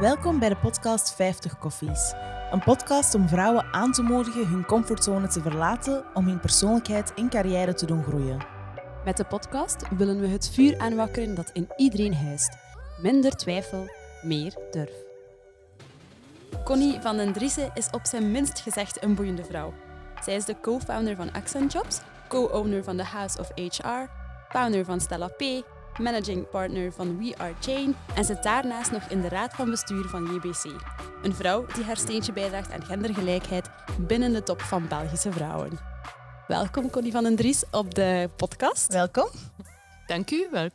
Welkom bij de podcast 50 Koffies. Een podcast om vrouwen aan te moedigen hun comfortzone te verlaten om hun persoonlijkheid en carrière te doen groeien. Met de podcast willen we het vuur aanwakkeren dat in iedereen huist. Minder twijfel, meer durf. Connie van den Driessen is op zijn minst gezegd een boeiende vrouw. Zij is de co-founder van Accent Jobs, co-owner van de House of HR, founder van Stella P, managing partner van We Are Chain en zit daarnaast nog in de raad van bestuur van JBC. Een vrouw die haar steentje bijdraagt aan gendergelijkheid binnen de top van Belgische vrouwen. Welkom Connie van den Dries op de podcast. Welkom. Dank u wel.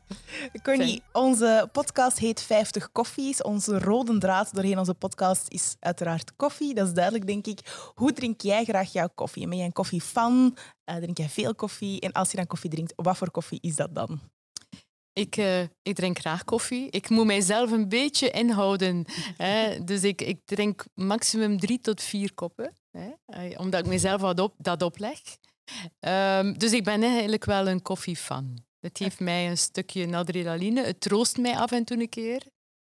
Connie, onze podcast heet 50 koffies. Onze rode draad doorheen onze podcast is uiteraard koffie. Dat is duidelijk, denk ik. Hoe drink jij graag jouw koffie? Ben jij een koffiefan? Eh, drink jij veel koffie? En als je dan koffie drinkt, wat voor koffie is dat dan? Ik, eh, ik, drink graag koffie. Ik moet mijzelf een beetje inhouden. Hè. Dus ik, ik, drink maximum drie tot vier koppen. Hè, eh, omdat ik mezelf wat op, dat opleg. Ehm, dus ik ben eigenlijk wel een koffiefan. Het geeft mij een stukje adrenaline. Het troost mij af en toe een keer.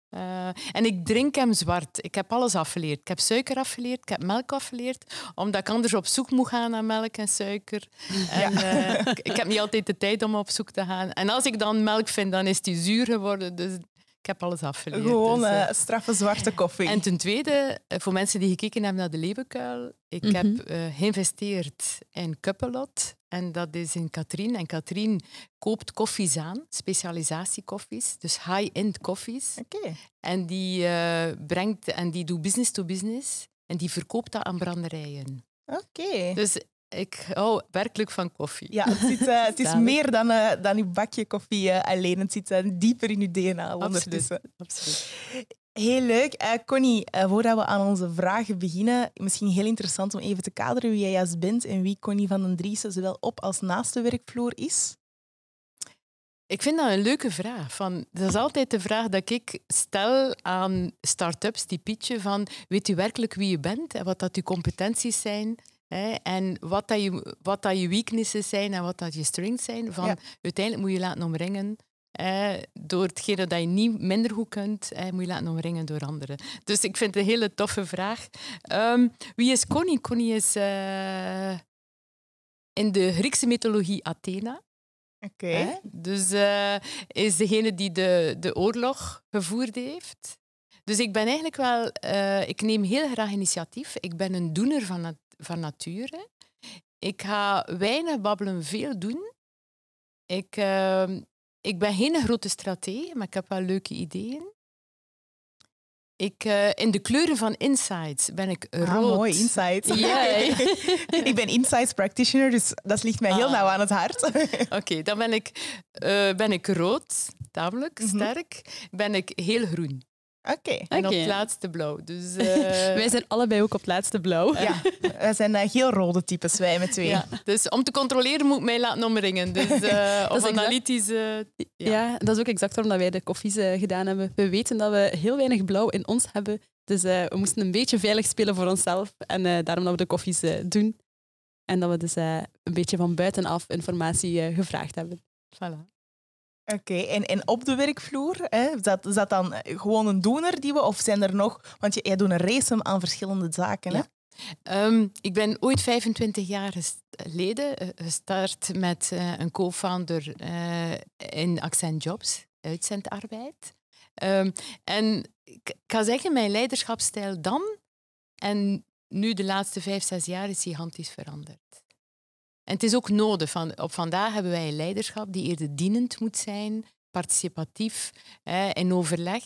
Eh, en ik drink hem zwart. Ik heb alles afgeleerd. Ik heb suiker afgeleerd, ik heb melk afgeleerd, omdat ik anders op zoek moet gaan naar melk en suiker. En, eh, ik, heb niet altijd de tijd om op zoek te gaan. En als ik dan melk vind, dan is die zuur geworden. Dus ik heb alles afgeleerd. Gewoon dus, eh, straffe zwarte koffie. En ten tweede, voor mensen die gekeken hebben naar de leeuwenkuil, ik mhm. heb geïnvesteerd in Kuppelot. En dat is in Katrien. En Katrien koopt koffies aan, specialisatiekoffies, dus high-end koffies. Oké. En die eh, brengt en die doet business to business en die verkoopt dat aan branderijen. Oké. Dus ik hou werkelijk van koffie. Ja, het, eh, het is meer dan, uh, dan uw bakje koffie alleen. Het zit dieper in uw DNA. Absoluut. Absoluut. Heel leuk. Uh, Connie, eh, voordat we aan onze vragen beginnen, misschien heel interessant om even te kaderen wie jij juist bent en wie Connie van den Driessen zowel op als naast de werkvloer is. Ik vind dat een leuke vraag. Van, dat is altijd de vraag dat ik stel aan start-ups die pitchen van weet u werkelijk wie je bent en wat dat uw competenties zijn hè, en wat dat, je, wat dat je weaknesses zijn en wat dat je strengths zijn. Van, Uiteindelijk moet je laten omringen eh, door hetgene dat je niet minder goed kunt, eh, moet je laten omringen door anderen. Dus ik vind het een hele toffe vraag. Ehm, wie is Connie? Connie is eh, in de Griekse mythologie Athena. Oké. Dus, eh, dus is degene die de, de oorlog gevoerd heeft. Dus ik ben eigenlijk wel, eh, ik neem heel graag initiatief. Ik ben een doener van, van nature. Ik ga weinig babbelen, veel doen. Ik, ehm, ik ben geen grote stratege, maar ik heb wel leuke ideeën. Ik, eh, in de kleuren van Insights ben ik ah, rood. Ah, mooi, Insights. ik ben Insights practitioner, dus dat ligt mij heel ah. nauw aan het hart. Oké, dan ben ik, eh, ben ik rood, tamelijk mhm. sterk. Ben ik heel groen. Oké. En op het laatste blauw. Dus, eh, wij zijn allebei ook op het laatste blauw. Ja, wij zijn uh, heel rode types, wij met twee. Ja. Dus om te controleren moet ik mij laten omringen. Dus, uh, of Ja. dat is ook exact waarom wij de koffies gedaan hebben. We weten dat we heel weinig blauw in ons hebben. Dus we moesten een beetje veilig spelen voor onszelf. En daarom dat we de koffies doen. En dat we dus een beetje van buitenaf informatie gevraagd hebben. Voilà. Oké, en, en op de werkvloer, hè, is, dat, is dat dan gewoon een doener die we, of zijn er nog, want jij doet een race aan verschillende zaken. Hè? Ehm, ik ben ooit 25 jaar geleden eh, gestart met eh, een co-founder eh, in Accent Jobs, uitzendarbeid. Ehm, en ik ga zeggen, mijn leiderschapsstijl dan en nu de laatste vijf, zes jaar is gigantisch veranderd. En het is ook nodig. Van, op vandaag hebben wij een leiderschap die eerder dienend moet zijn, participatief, hè, in overleg.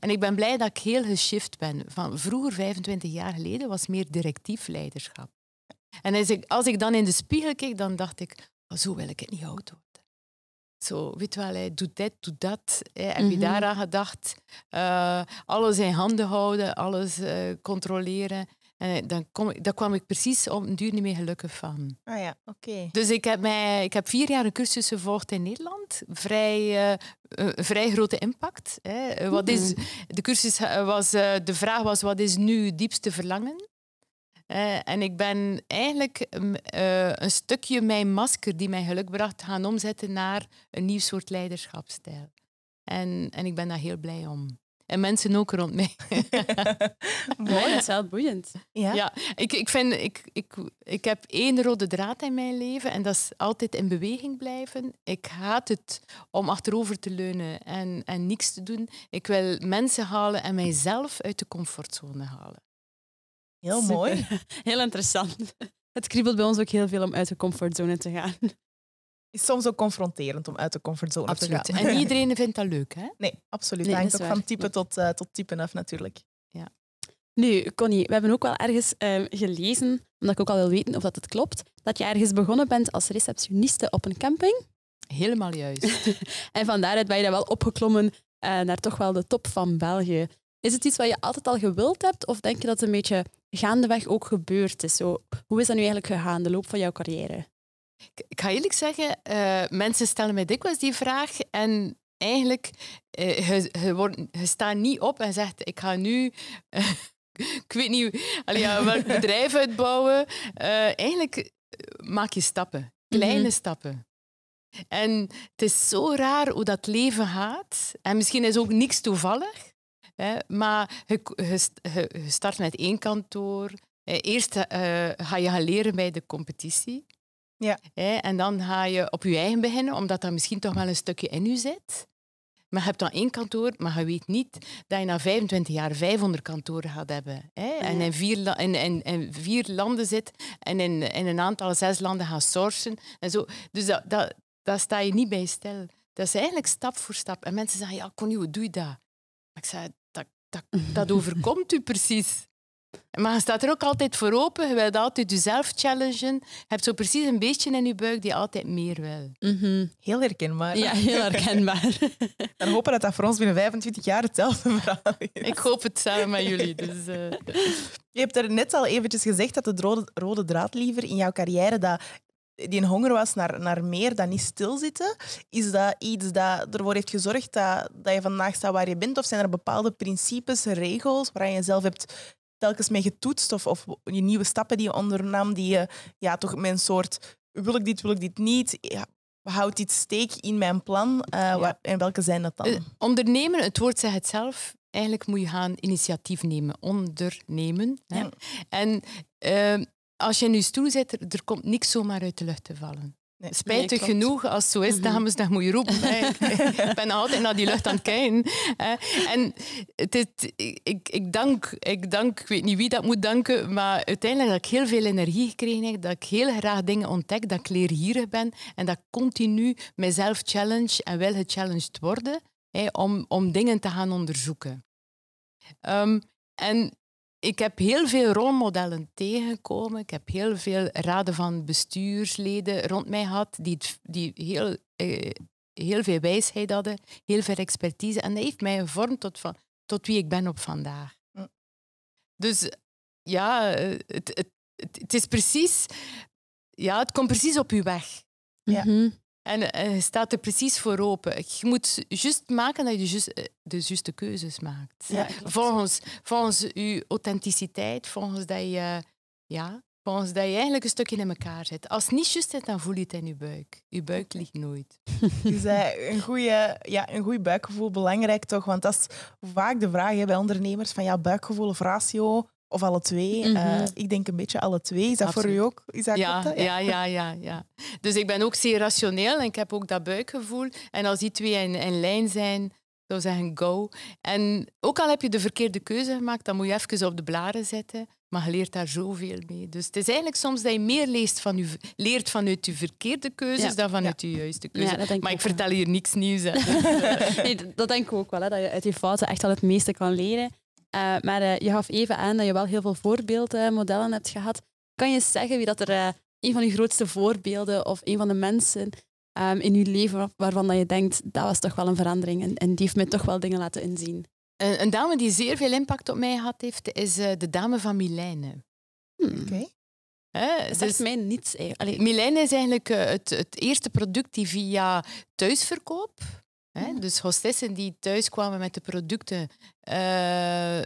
En ik ben blij dat ik heel geshift ben. Van vroeger, 25 jaar geleden, was meer directief leiderschap. En als ik, als ik dan in de spiegel keek, dan dacht ik, oh, zo wil ik het niet oud worden. Zo, weet wel, Hij doet dit, doet dat. heb je mm daaraan gedacht? Eh, alles in handen houden, alles eh, controleren. En eh, dan kom daar kwam ik precies op een duur niet meer gelukkig van. Ah ja, oké. Dus ik heb, mij, ik heb vier jaar een cursus gevolgd in Nederland. Vrij, eh, eh, vrij grote impact. Hè. Wat is, de cursus was, de vraag was, wat is nu diepste verlangen? en ik ben eigenlijk mm, een stukje mijn masker die mij geluk bracht gaan omzetten naar een nieuw soort leiderschapstijl. En, en ik ben daar heel blij om. En mensen ook rond mij. Mooi, dat is wel boeiend. Ja, ja ik, ik, vind, ik, ik, ik heb één rode draad in mijn leven en dat is altijd in beweging blijven. Ik haat het om achterover te leunen en, en niks te doen. Ik wil mensen halen en mijzelf uit de comfortzone halen. Heel mooi. Heel interessant. Het kriebelt bij ons ook heel veel om uit de comfortzone te gaan is soms ook confronterend om uit de comfortzone absoluut. te gaan. En iedereen vindt dat leuk, hè? Nee, absoluut. Nee, dat ook van type tot, uh, tot type af natuurlijk. Ja. Nu, Connie, we hebben ook wel ergens ehm, gelezen, omdat ik ook al wil weten of dat het klopt, dat je ergens begonnen bent als receptioniste op een camping. Helemaal juist. en van daaruit ben je dan wel opgeklommen eh, naar toch wel de top van België. Is het iets wat je altijd al gewild hebt, of denk je dat het een beetje gaandeweg ook gebeurd is? Zo, hoe is dat nu eigenlijk gegaan, de loop van jouw carrière? Ik ga eerlijk zeggen, eh, mensen stellen mij dikwijls die vraag en eigenlijk, eh, je, je, wordt, je staat niet op en zegt, ik ga nu... ik weet niet, allee, ja, welk bedrijf uitbouwen. Eh, eigenlijk maak je stappen, kleine mhm. stappen. En het is zo raar hoe dat leven gaat. En misschien is ook niks toevallig. Hè, maar je, je, je, start met één kantoor. Eerst ga je gaan leren bij de competitie. Ja. Hè? En dan ga je op je eigen beginnen, omdat er misschien toch wel een stukje in u zit. Maar je hebt dan één kantoor, maar je weet niet dat je na 25 jaar 500 kantoren gaat hebben. Hè? En in vier, in, vier, landen zit en in, in een aantal zes landen gaat sourcen. En zo. Dus dat, dat, daar sta je niet bij stil. Dat is eigenlijk stap voor stap. En mensen zeggen, ja, Connie, hoe doe je dat? ik zei, dat, dat, dat overkomt u precies. Maar je staat er ook altijd voor open. Je wilt altijd jezelf challengen. Je hebt zo precies een beestje in je buik die altijd meer wil. Mm Heel herkenbaar. Ja, heel herkenbaar. Dan hopen dat dat voor ons binnen 25 jaar hetzelfde verhaal is. Ik hoop het samen met jullie. Dus, eh. Je hebt er net al eventjes gezegd dat de rode, rode draad liever in jouw carrière dat die honger was naar, naar meer, dan niet stilzitten. Is dat iets dat ervoor heeft gezorgd dat, dat je vandaag staat waar je bent? Of zijn er bepaalde principes, regels waar je zelf hebt telkens mee getoetst? Of, of je nieuwe stappen die je ondernam, die je ja, toch mijn soort wil ik dit, wil ik dit niet? Ja, houdt dit steek in mijn plan? Eh, en welke zijn dat dan? Eh, ondernemen, het woord zegt het zelf. Eigenlijk moet je gaan initiatief nemen, ondernemen. Hè? En ehm, als je nu je stoel zit, er komt niks zomaar uit de lucht te vallen. Spijtig genoeg, als het zo is, mhm. dames, dan moet je roepen. ik ben altijd naar die lucht aan het kijken. En ik, ik, dank, ik dank, ik weet niet wie dat moet danken, maar uiteindelijk dat ik heel veel energie gekregen heb, dat ik heel graag dingen ontdek, dat ik leergierig ben en dat ik continu mezelf challenge en wil gechallenged worden hè, om, om dingen te gaan onderzoeken. Ehm, en ik heb heel veel rolmodellen tegengekomen. Ik heb heel veel raden van bestuursleden rond mij gehad die, die heel, eh, heel veel wijsheid hadden, heel veel expertise. En dat heeft mij gevormd tot, van, tot wie ik ben op vandaag. Mm. Dus ja, eh, het, het, het, is precies... Ja, het komt precies op uw weg. Ja. Mhm. En, eh, staat er precies voor open. Je moet juist maken dat je eh, de juiste keuzes maakt. volgens, volgens je authenticiteit, volgens dat je, ja, volgens dat je eigenlijk een stukje in elkaar zit. Als het niet juist zit, dan voel je het in je buik. Je buik ligt nooit. Dus een goed ja, een goede buikgevoel belangrijk toch? Want dat is vaak de vraag bij ondernemers: van ja, buikgevoel of ratio. Of alle twee. Eh, mhm. ik denk een beetje alle twee. Is dat voor u ook? Is dat ja, ja, Ja. Ja, ja, Dus ik ben ook zeer rationeel en ik heb ook dat buikgevoel. En als die twee in, in lijn zijn, zou zeggen go. En ook al heb je de verkeerde keuze gemaakt, dan moet je even op de blaren zetten. Maar je leert daar zoveel mee. Dus het is eigenlijk soms dat je meer leest van je, leert vanuit je verkeerde keuzes dan vanuit je juiste keuze. maar ik vertel hier niks nieuws. dat denk ik ook wel, hè, dat je uit je fouten echt al het meeste kan leren. Eh, maar eh, je gaf even aan dat je wel heel veel voorbeeldmodellen eh, hebt gehad. Kan je zeggen wie dat er een van je grootste voorbeelden of een van de mensen ehm, in je leven waarvan dat je denkt, dat was toch wel een verandering en, en die heeft mij toch wel dingen laten inzien? Een, een, dame die zeer veel impact op mij gehad heeft, is de dame van Milijnen. Hmm. Oké. Okay. Dat is dus mij niets. eigenlijk. Milijnen is eigenlijk het, het eerste product die via thuisverkoop Hè? Dus hostessen die thuis kwamen met de producten. Eh,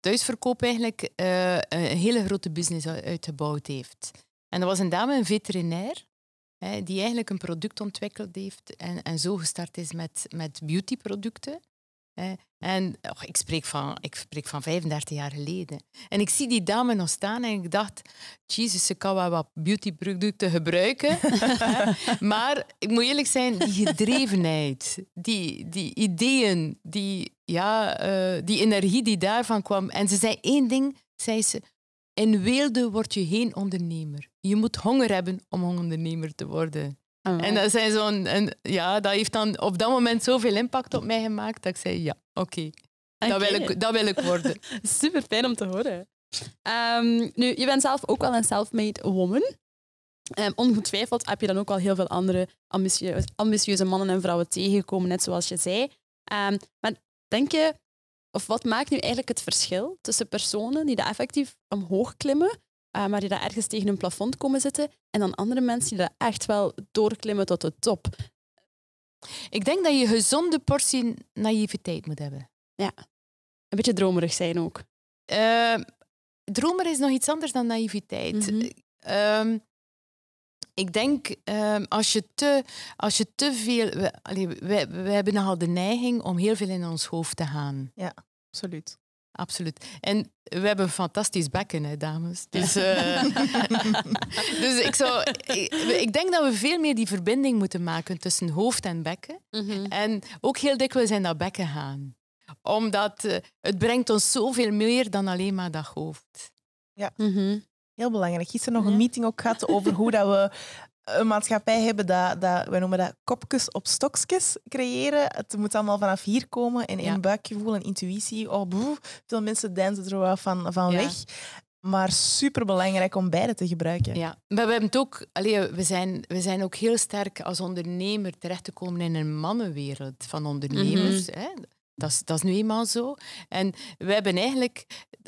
thuisverkoop eigenlijk eh, een hele grote business uitgebouwd heeft. En er was een dame, een veterinair, hè, die eigenlijk een product ontwikkeld heeft en, en zo gestart is met, met beautyproducten. En ik, spreek van, ik spreek van 35 jaar geleden. En ik zie die dame nog staan en ik dacht, jezus, ze kan wel wat beautyproducten gebruiken. maar ik moet eerlijk zijn, die gedrevenheid, die, die ideeën, die, ja, eh, die energie die daarvan kwam. En ze zei één ding, zei ze, in weelde word je geen ondernemer. Je moet honger hebben om ondernemer te worden. En dat, zijn zo'n, en, ja, dat heeft dan op dat moment zoveel impact op mij gemaakt dat ik zei, ja, oké. Dat, wil ik, dat wil ik worden. Super fijn om te horen. Ehm, nu, je bent zelf ook wel een self-made woman. Ehm, ongetwijfeld heb je dan ook al heel veel andere ambitieuze, mannen en vrouwen tegengekomen, net zoals je zei. Ehm, maar denk je, of wat maakt nu eigenlijk het verschil tussen personen die daar effectief omhoog klimmen eh, maar die daar ergens tegen een plafond komen zitten. En dan andere mensen die daar echt wel doorklimmen tot de top. Ik denk dat je een gezonde portie naïviteit moet hebben. Ja. Een beetje dromerig zijn ook. Ehm, dromer is nog iets anders dan naïviteit. Mhm. Ehm, ik denk ehm, als, je te, als je te veel. We, we, we hebben nogal de neiging om heel veel in ons hoofd te gaan. Ja, absoluut absoluut. En we hebben een fantastisch bekken, hè, dames. Dus, eh, dus ik, zou, ik, denk dat we veel meer die verbinding moeten maken tussen hoofd en bekken. Mhm. En ook heel dikwijls in dat bekken gaan. Omdat eh, het brengt ons zoveel meer dan alleen maar dat hoofd. Ja. Mhm. Heel belangrijk. Gisteren nog een meeting ook gehad over hoe dat we een maatschappij hebben dat, dat wij noemen dat kopjes op stokjes creëren. Het moet allemaal vanaf hier komen en in ja. buikgevoel en intuïtie. Oh, boe, veel mensen dansen er wel van, van weg. Maar superbelangrijk om beide te gebruiken. Ja, maar we, hebben het ook, allee, we, zijn, we zijn ook heel sterk als ondernemer terecht te komen in een mannenwereld van ondernemers. Mhm. hè? Dat is, dat is nu eenmaal zo. En we hebben eigenlijk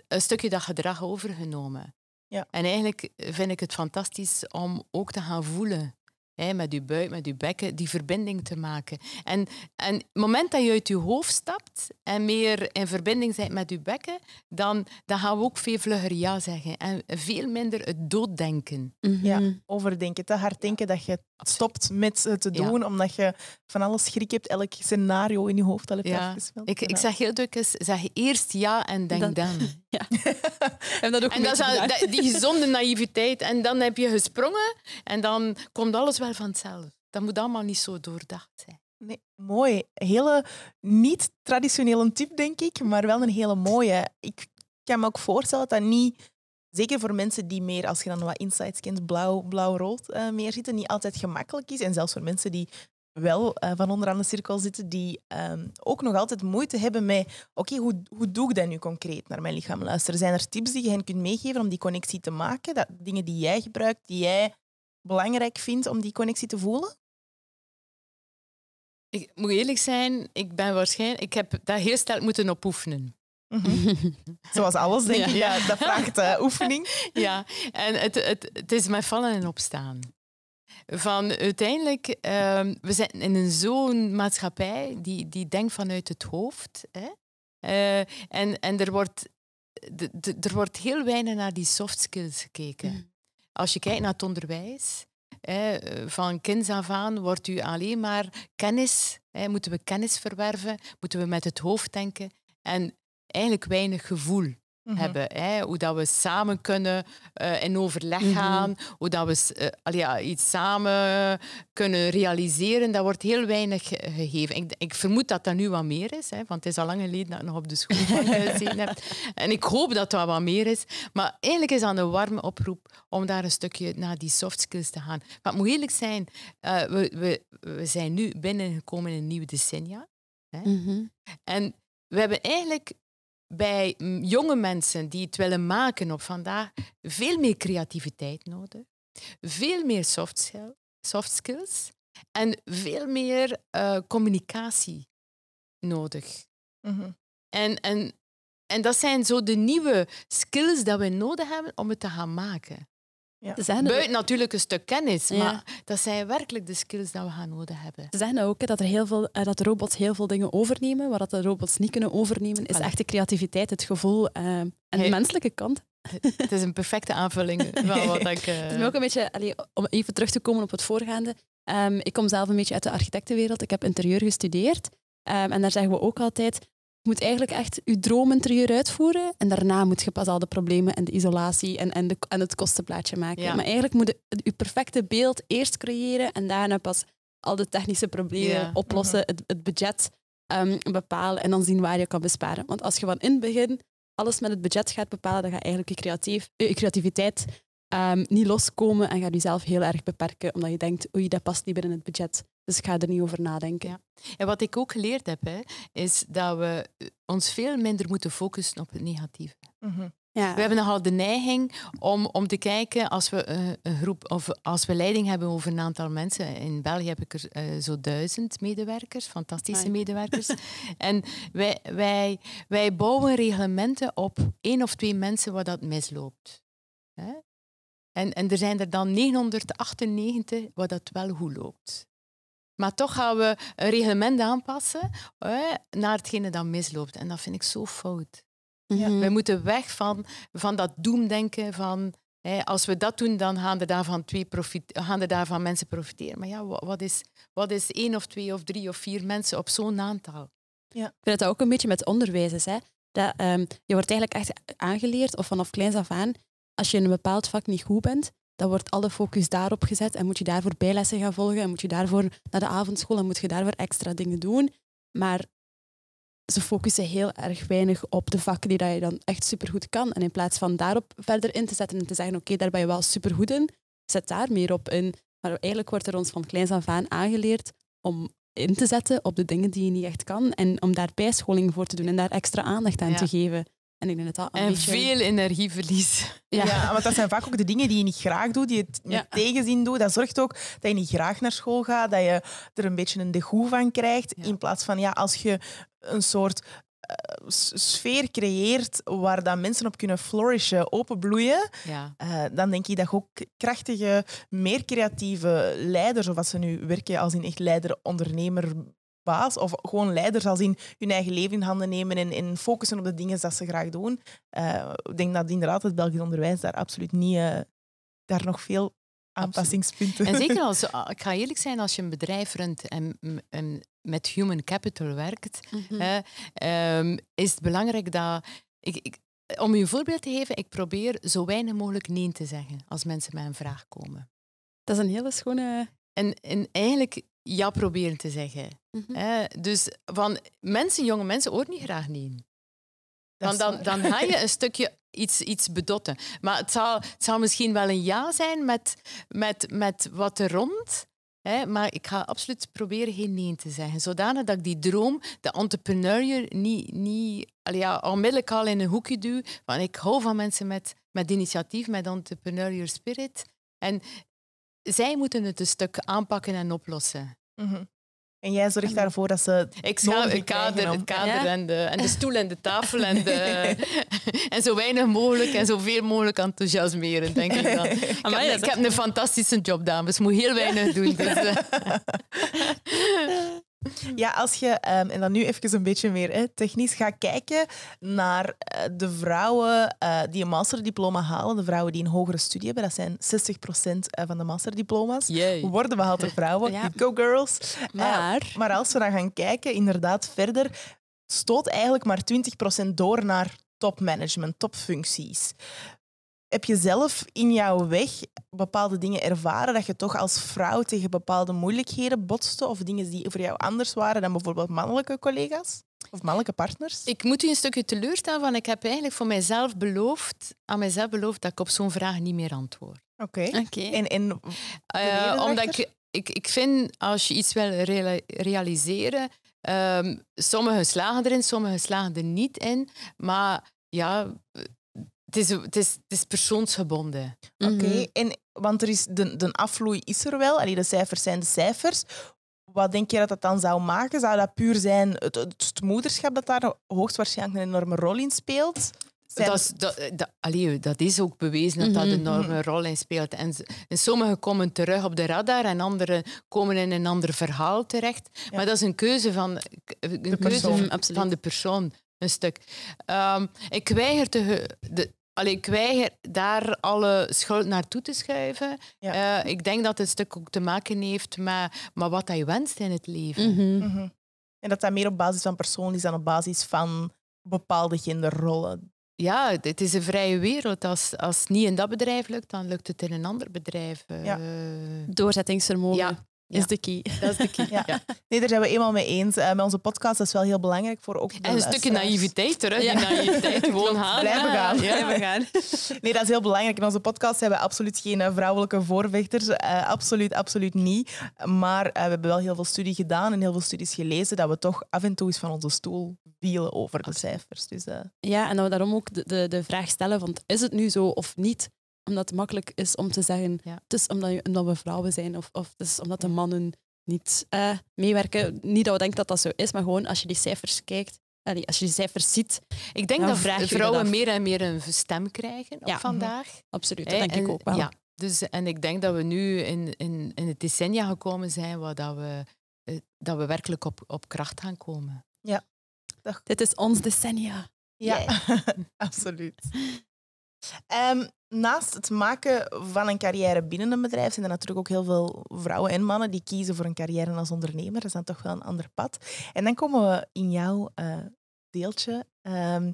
een stukje dat gedrag overgenomen. Ja. En eigenlijk eh, vind ik het fantastisch om ook te gaan voelen. Hè, met je buik, met je bekken, die verbinding te maken. En, en het moment dat je uit je hoofd stapt en meer in verbinding bent met je bekken, dan, dan gaan we ook veel vlugger ja zeggen. En veel minder het dooddenken. Mhm. Ja, overdenken, te hard denken dat je stopt met het eh, te doen, omdat je van alles schrik hebt, elk scenario in je hoofd al hebt afgespeeld. Ik, ik zeg heel dikwijls, zeg eerst ja en denk dan. Ja. en dat ook is die gezonde naïviteit. En dan heb je gesprongen en dan komt alles wel vanzelf. Dat moet allemaal niet zo doordacht zijn. Nee, mooi. Hele niet-traditionele tip, denk ik, maar wel een hele mooie. Ik kan me ook voorstellen dat dat niet zeker voor mensen die meer, als je dan wat insights kent, blauw-rood blauw, uh, meer zitten, niet altijd gemakkelijk is. En zelfs voor mensen die wel uh, van onderaan de cirkel zitten, die ehm, ook nog altijd moeite hebben met, oké, hoe, hoe doe ik dat nu concreet naar mijn lichaam luisteren? Zijn er tips die je hen kunt meegeven om die connectie te maken? Dat, dingen die jij gebruikt, die jij belangrijk vindt om die connectie te voelen? Ik moet eerlijk zijn, ik ben waarschijnlijk, ik heb daar heel sterk moeten op oefenen. Mhm. Zoals alles, denk ik. Ja. dat vraagt eh, oefening. Ja, en het, het, het is met vallen en opstaan. Van uiteindelijk, ehm, we zitten in een zo'n maatschappij die, die denkt vanuit het hoofd. Hè? Eh, en en er, wordt, er wordt heel weinig naar die soft skills gekeken. Mm. Als je kijkt naar het onderwijs, hè? Eh, van kinds af aan wordt u alleen maar kennis, hè? moeten we kennis verwerven, moeten we met het hoofd denken. En eigenlijk weinig gevoel mhm. hebben. Hè? Hoe dat we samen kunnen eh, in overleg mhm. gaan, hoe dat we eh, iets samen kunnen realiseren, dat wordt heel weinig gegeven. Ik, ik vermoed dat dat nu wat meer is, hè, want het is al lang geleden dat ik nog op de school gezien heb. En ik hoop dat dat wat meer is. Maar eigenlijk is dat een warme oproep om daar een stukje naar die soft skills te gaan. Want het moet eerlijk zijn, eh, we, we, zijn nu binnengekomen in een nieuwe decennia. Hè? Mhm. En we hebben eigenlijk bij mm, jonge mensen die het willen maken op vandaag veel meer creativiteit nodig, veel meer soft, skill, soft skills en veel meer eh, communicatie nodig. Mhm. En, en, en dat zijn zo de nieuwe skills dat we nodig hebben om het te gaan maken. Ja. Buiten natuurlijk een stuk kennis, maar dat zijn werkelijk de skills die we gaan nodig hebben. Ze zeggen ook dat, er heel veel, eh, dat robots heel veel dingen overnemen. Wat de robots niet kunnen overnemen, is echt de creativiteit, het gevoel uh, en de menselijke kant. Het is een perfecte aanvulling van wat ik... Eh, ook een beetje, om even terug te komen op het voorgaande. Ehm, ik kom zelf een beetje uit de architectenwereld. Ik heb interieur gestudeerd. Ehm, en daar zeggen we ook altijd, je moet eigenlijk echt je droominterieur uitvoeren. En daarna moet je pas al de problemen en de isolatie en, en, de, en het kostenplaatje maken. Maar eigenlijk moet je, je perfecte beeld eerst creëren en daarna pas al de technische problemen oplossen, mhm. het, budget ehm, bepalen en dan zien waar je kan besparen. Want als je van in het begin alles met het budget gaat bepalen, dan gaat eigenlijk je, creatief, je creativiteit Ehm, niet loskomen en gaat jezelf heel erg beperken, omdat je denkt, oei, dat past niet binnen het budget. Dus ik ga er niet over nadenken. Ja. En wat ik ook geleerd heb, hè, is dat we ons veel minder moeten focussen op het negatieve. Mhm. ja. We hebben nogal de neiging om, om te kijken als we eh, een groep of als we leiding hebben over een aantal mensen. In België heb ik er uh, zo duizend medewerkers, fantastische ah, medewerkers. en wij, wij, wij bouwen reglementen op één of twee mensen waar dat misloopt. Hè? En, en er zijn er dan 998 waar dat wel goed loopt. Maar toch gaan we een reglement aanpassen hè, naar hetgene dat misloopt. En dat vind ik zo fout. Mhm. We moeten weg van, van dat doemdenken van... Hè, als we dat doen, dan gaan er daarvan, twee gaan er daarvan mensen profiteren. Maar ja, wat is, wat is één of twee of drie of vier mensen op zo'n aantal? Ja. Ik vind dat ook een beetje met onderwijs Hè? Dat, ehm, je wordt eigenlijk echt aangeleerd, of vanaf kleins af aan, als je in een bepaald vak niet goed bent, dan wordt alle focus daarop gezet en moet je daarvoor bijlessen gaan volgen en moet je daarvoor naar de avondschool en moet je daarvoor extra dingen doen. Maar ze focussen heel erg weinig op de vakken die dat je dan echt supergoed kan. En in plaats van daarop verder in te zetten en te zeggen, oké, daar ben je wel supergoed in, zet daar meer op in. Maar eigenlijk wordt er ons van kleins af aan aangeleerd om in te zetten op de dingen die je niet echt kan en om daar bijscholing voor te doen en daar extra aandacht aan te geven. En ik veel energieverlies. Ja. ja. want dat zijn vaak ook de dingen die je niet graag doet, die je met tegenzin doet. Dat zorgt ook dat je niet graag naar school gaat, dat je er een beetje een degoe van krijgt. In plaats van ja, als je een soort eh, sfeer creëert waar dan mensen op kunnen flourishen, openbloeien, eh, dan denk ik dat je ook krachtige, meer creatieve leiders, zoals ze nu werken als een echt leider, ondernemer, of gewoon leiders al zien hun eigen leven in handen nemen en, focussen op de dingen dat ze graag doen. Eh, ik denk dat inderdaad het Belgisch onderwijs daar absoluut niet, eh, daar nog veel aanpassingspunten. En zeker als, ah, ik ga eerlijk zijn, als je een bedrijf runt en, met human capital werkt, mhm. ehm, is het belangrijk dat. Ik, om je een voorbeeld te geven, ik probeer zo weinig mogelijk nee te zeggen als mensen met een vraag komen. Dat is een hele schone. En, en eigenlijk ja proberen te zeggen. Mm dus van mensen, jonge mensen, hoort niet graag nee. Dan, dan, dan ga je een stukje iets, iets bedotten. Maar het zal, het zal misschien wel een ja zijn met, met, met wat er rond. Hè, maar ik ga absoluut proberen geen nee te zeggen. Zodanig dat ik die droom, de entrepreneur, niet, niet ja, onmiddellijk al in een hoekje duw. Want ik hou van mensen met, met initiatief, met entrepreneurier spirit. En zij moeten het een stuk aanpakken en oplossen. Mhm. En jij zorgt daarvoor dat ze. Ik schaam het kader, het kader en, de, en de stoel en de tafel en, de, en zo weinig mogelijk en zoveel mogelijk enthousiasmeren, denk ik dan. ik, heb, ik heb, een fantastische job, dames. Moet heel weinig doen. Dus, eh. Ja, als je, ehm, en dan nu even een beetje meer hè, technisch, gaat kijken naar eh, de vrouwen eh, die een masterdiploma halen, de vrouwen die een hogere studie hebben, dat zijn 60% eh, van de masterdiploma's, worden behaald door vrouwen. ja. Go girls! Maar... maar als we dan gaan kijken, inderdaad verder, stoot eigenlijk maar 20% door naar topmanagement, topfuncties heb je zelf in jouw weg bepaalde dingen ervaren dat je toch als vrouw tegen bepaalde moeilijkheden botste of dingen die voor jou anders waren dan bijvoorbeeld mannelijke collega's of mannelijke partners? Ik moet u een stukje teleurstellen want ik heb eigenlijk voor mijzelf beloofd, aan mijzelf beloofd dat ik op zo'n vraag niet meer antwoord. Oké. En, en eh, omdat ik, ik, ik vind, als je iets wil realiseren, ehm, sommigen slagen erin, sommigen slagen er niet in, maar ja, het is, het is, het is persoonsgebonden. Mhm. Oké, en want er is de, de afvloei is er wel. Allee, de cijfers zijn de cijfers. Wat denk je dat dat dan zou maken? Zou dat puur zijn het, het moederschap dat daar hoogstwaarschijnlijk een enorme rol in speelt? Dat, is, dat, dat is ook bewezen dat dat mhm. een enorme mhm. rol in speelt. En, en sommigen komen terug op de radar en anderen komen in een ander verhaal terecht. Maar dat is een keuze van, een de, keuze van de persoon een stuk. Ehm, ik weiger te, de, Allee, ik weiger daar alle schuld naartoe te schuiven. Eh, ik denk dat het stuk ook te maken heeft met, maar wat hij wenst in het leven. Mhm. Mhm. Mhm. En dat dat meer op basis van persoon is dan op basis van bepaalde genderrollen. Ja, het is een vrije wereld. Als, als het niet in dat bedrijf lukt, dan lukt het in een ander bedrijf. Ja. Eh. Doorzettingsvermogen. Ja is de key. Dat is de key. Ja. Nee, daar zijn we eenmaal mee eens. Eh, met onze podcast dat is wel heel belangrijk voor ook. en een stukje naïviteit hè? Die naïviteit gewoon halen. Blijven gaan. Blijven gaan. Nee, dat is heel belangrijk. In onze podcast hebben we absoluut geen eh, vrouwelijke voorvechters. Eh, absoluut, absoluut niet. Maar we hebben wel heel veel studie gedaan en heel veel studies gelezen dat we toch af en toe eens van onze stoel wielen over de cijfers. Dus, Ja, en dat we daarom ook de, de, de vraag stellen: van, is het nu zo of niet? omdat het makkelijk is om te zeggen, ja. het is omdat, we vrouwen zijn of, of het is omdat de mannen niet eh, meewerken. Niet dat we denken dat dat zo is, maar gewoon als je die cijfers kijkt, eh, als je die cijfers ziet. Ik denk dat vrouwen dat meer en meer een stem krijgen op ja. Mhm. vandaag. Absoluut, dat denk en, ik ook wel. Ja. Dus, en ik denk dat we nu in, in, in het decennia gekomen zijn waar dat we, eh, dat we werkelijk op, op kracht gaan komen. Ja. Dit is ons decennia. Ja, absoluut. Ehm, naast het maken van een carrière binnen een bedrijf zijn er natuurlijk ook heel veel vrouwen en mannen die kiezen voor een carrière als ondernemer. Dat is dan toch wel een ander pad. En dan komen we in jouw eh, deeltje. Ehm,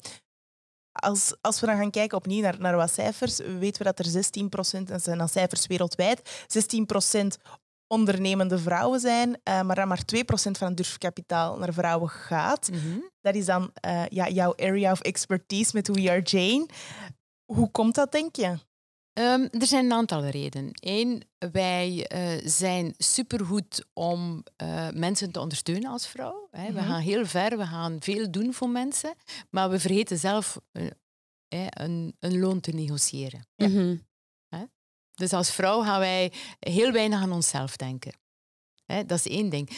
als, als we dan gaan kijken opnieuw naar, naar wat cijfers, weten we dat er 16%, dat zijn dan cijfers wereldwijd, 16% ondernemende vrouwen zijn, eh, maar dan maar 2% van het durfkapitaal naar vrouwen gaat. Mhm. Dat is dan eh, ja, jouw area of expertise met We Are Jane. Hoe komt dat, denk je? Ehm, er zijn een aantal redenen. Eén, wij eh, zijn supergoed om eh, mensen te ondersteunen als vrouw. Hè. We mhm. gaan heel ver, we gaan veel doen voor mensen, maar we vergeten zelf eh, een, een, loon te negociëren. Mhm. Dus als vrouw gaan wij heel weinig aan onszelf denken dat is één ding.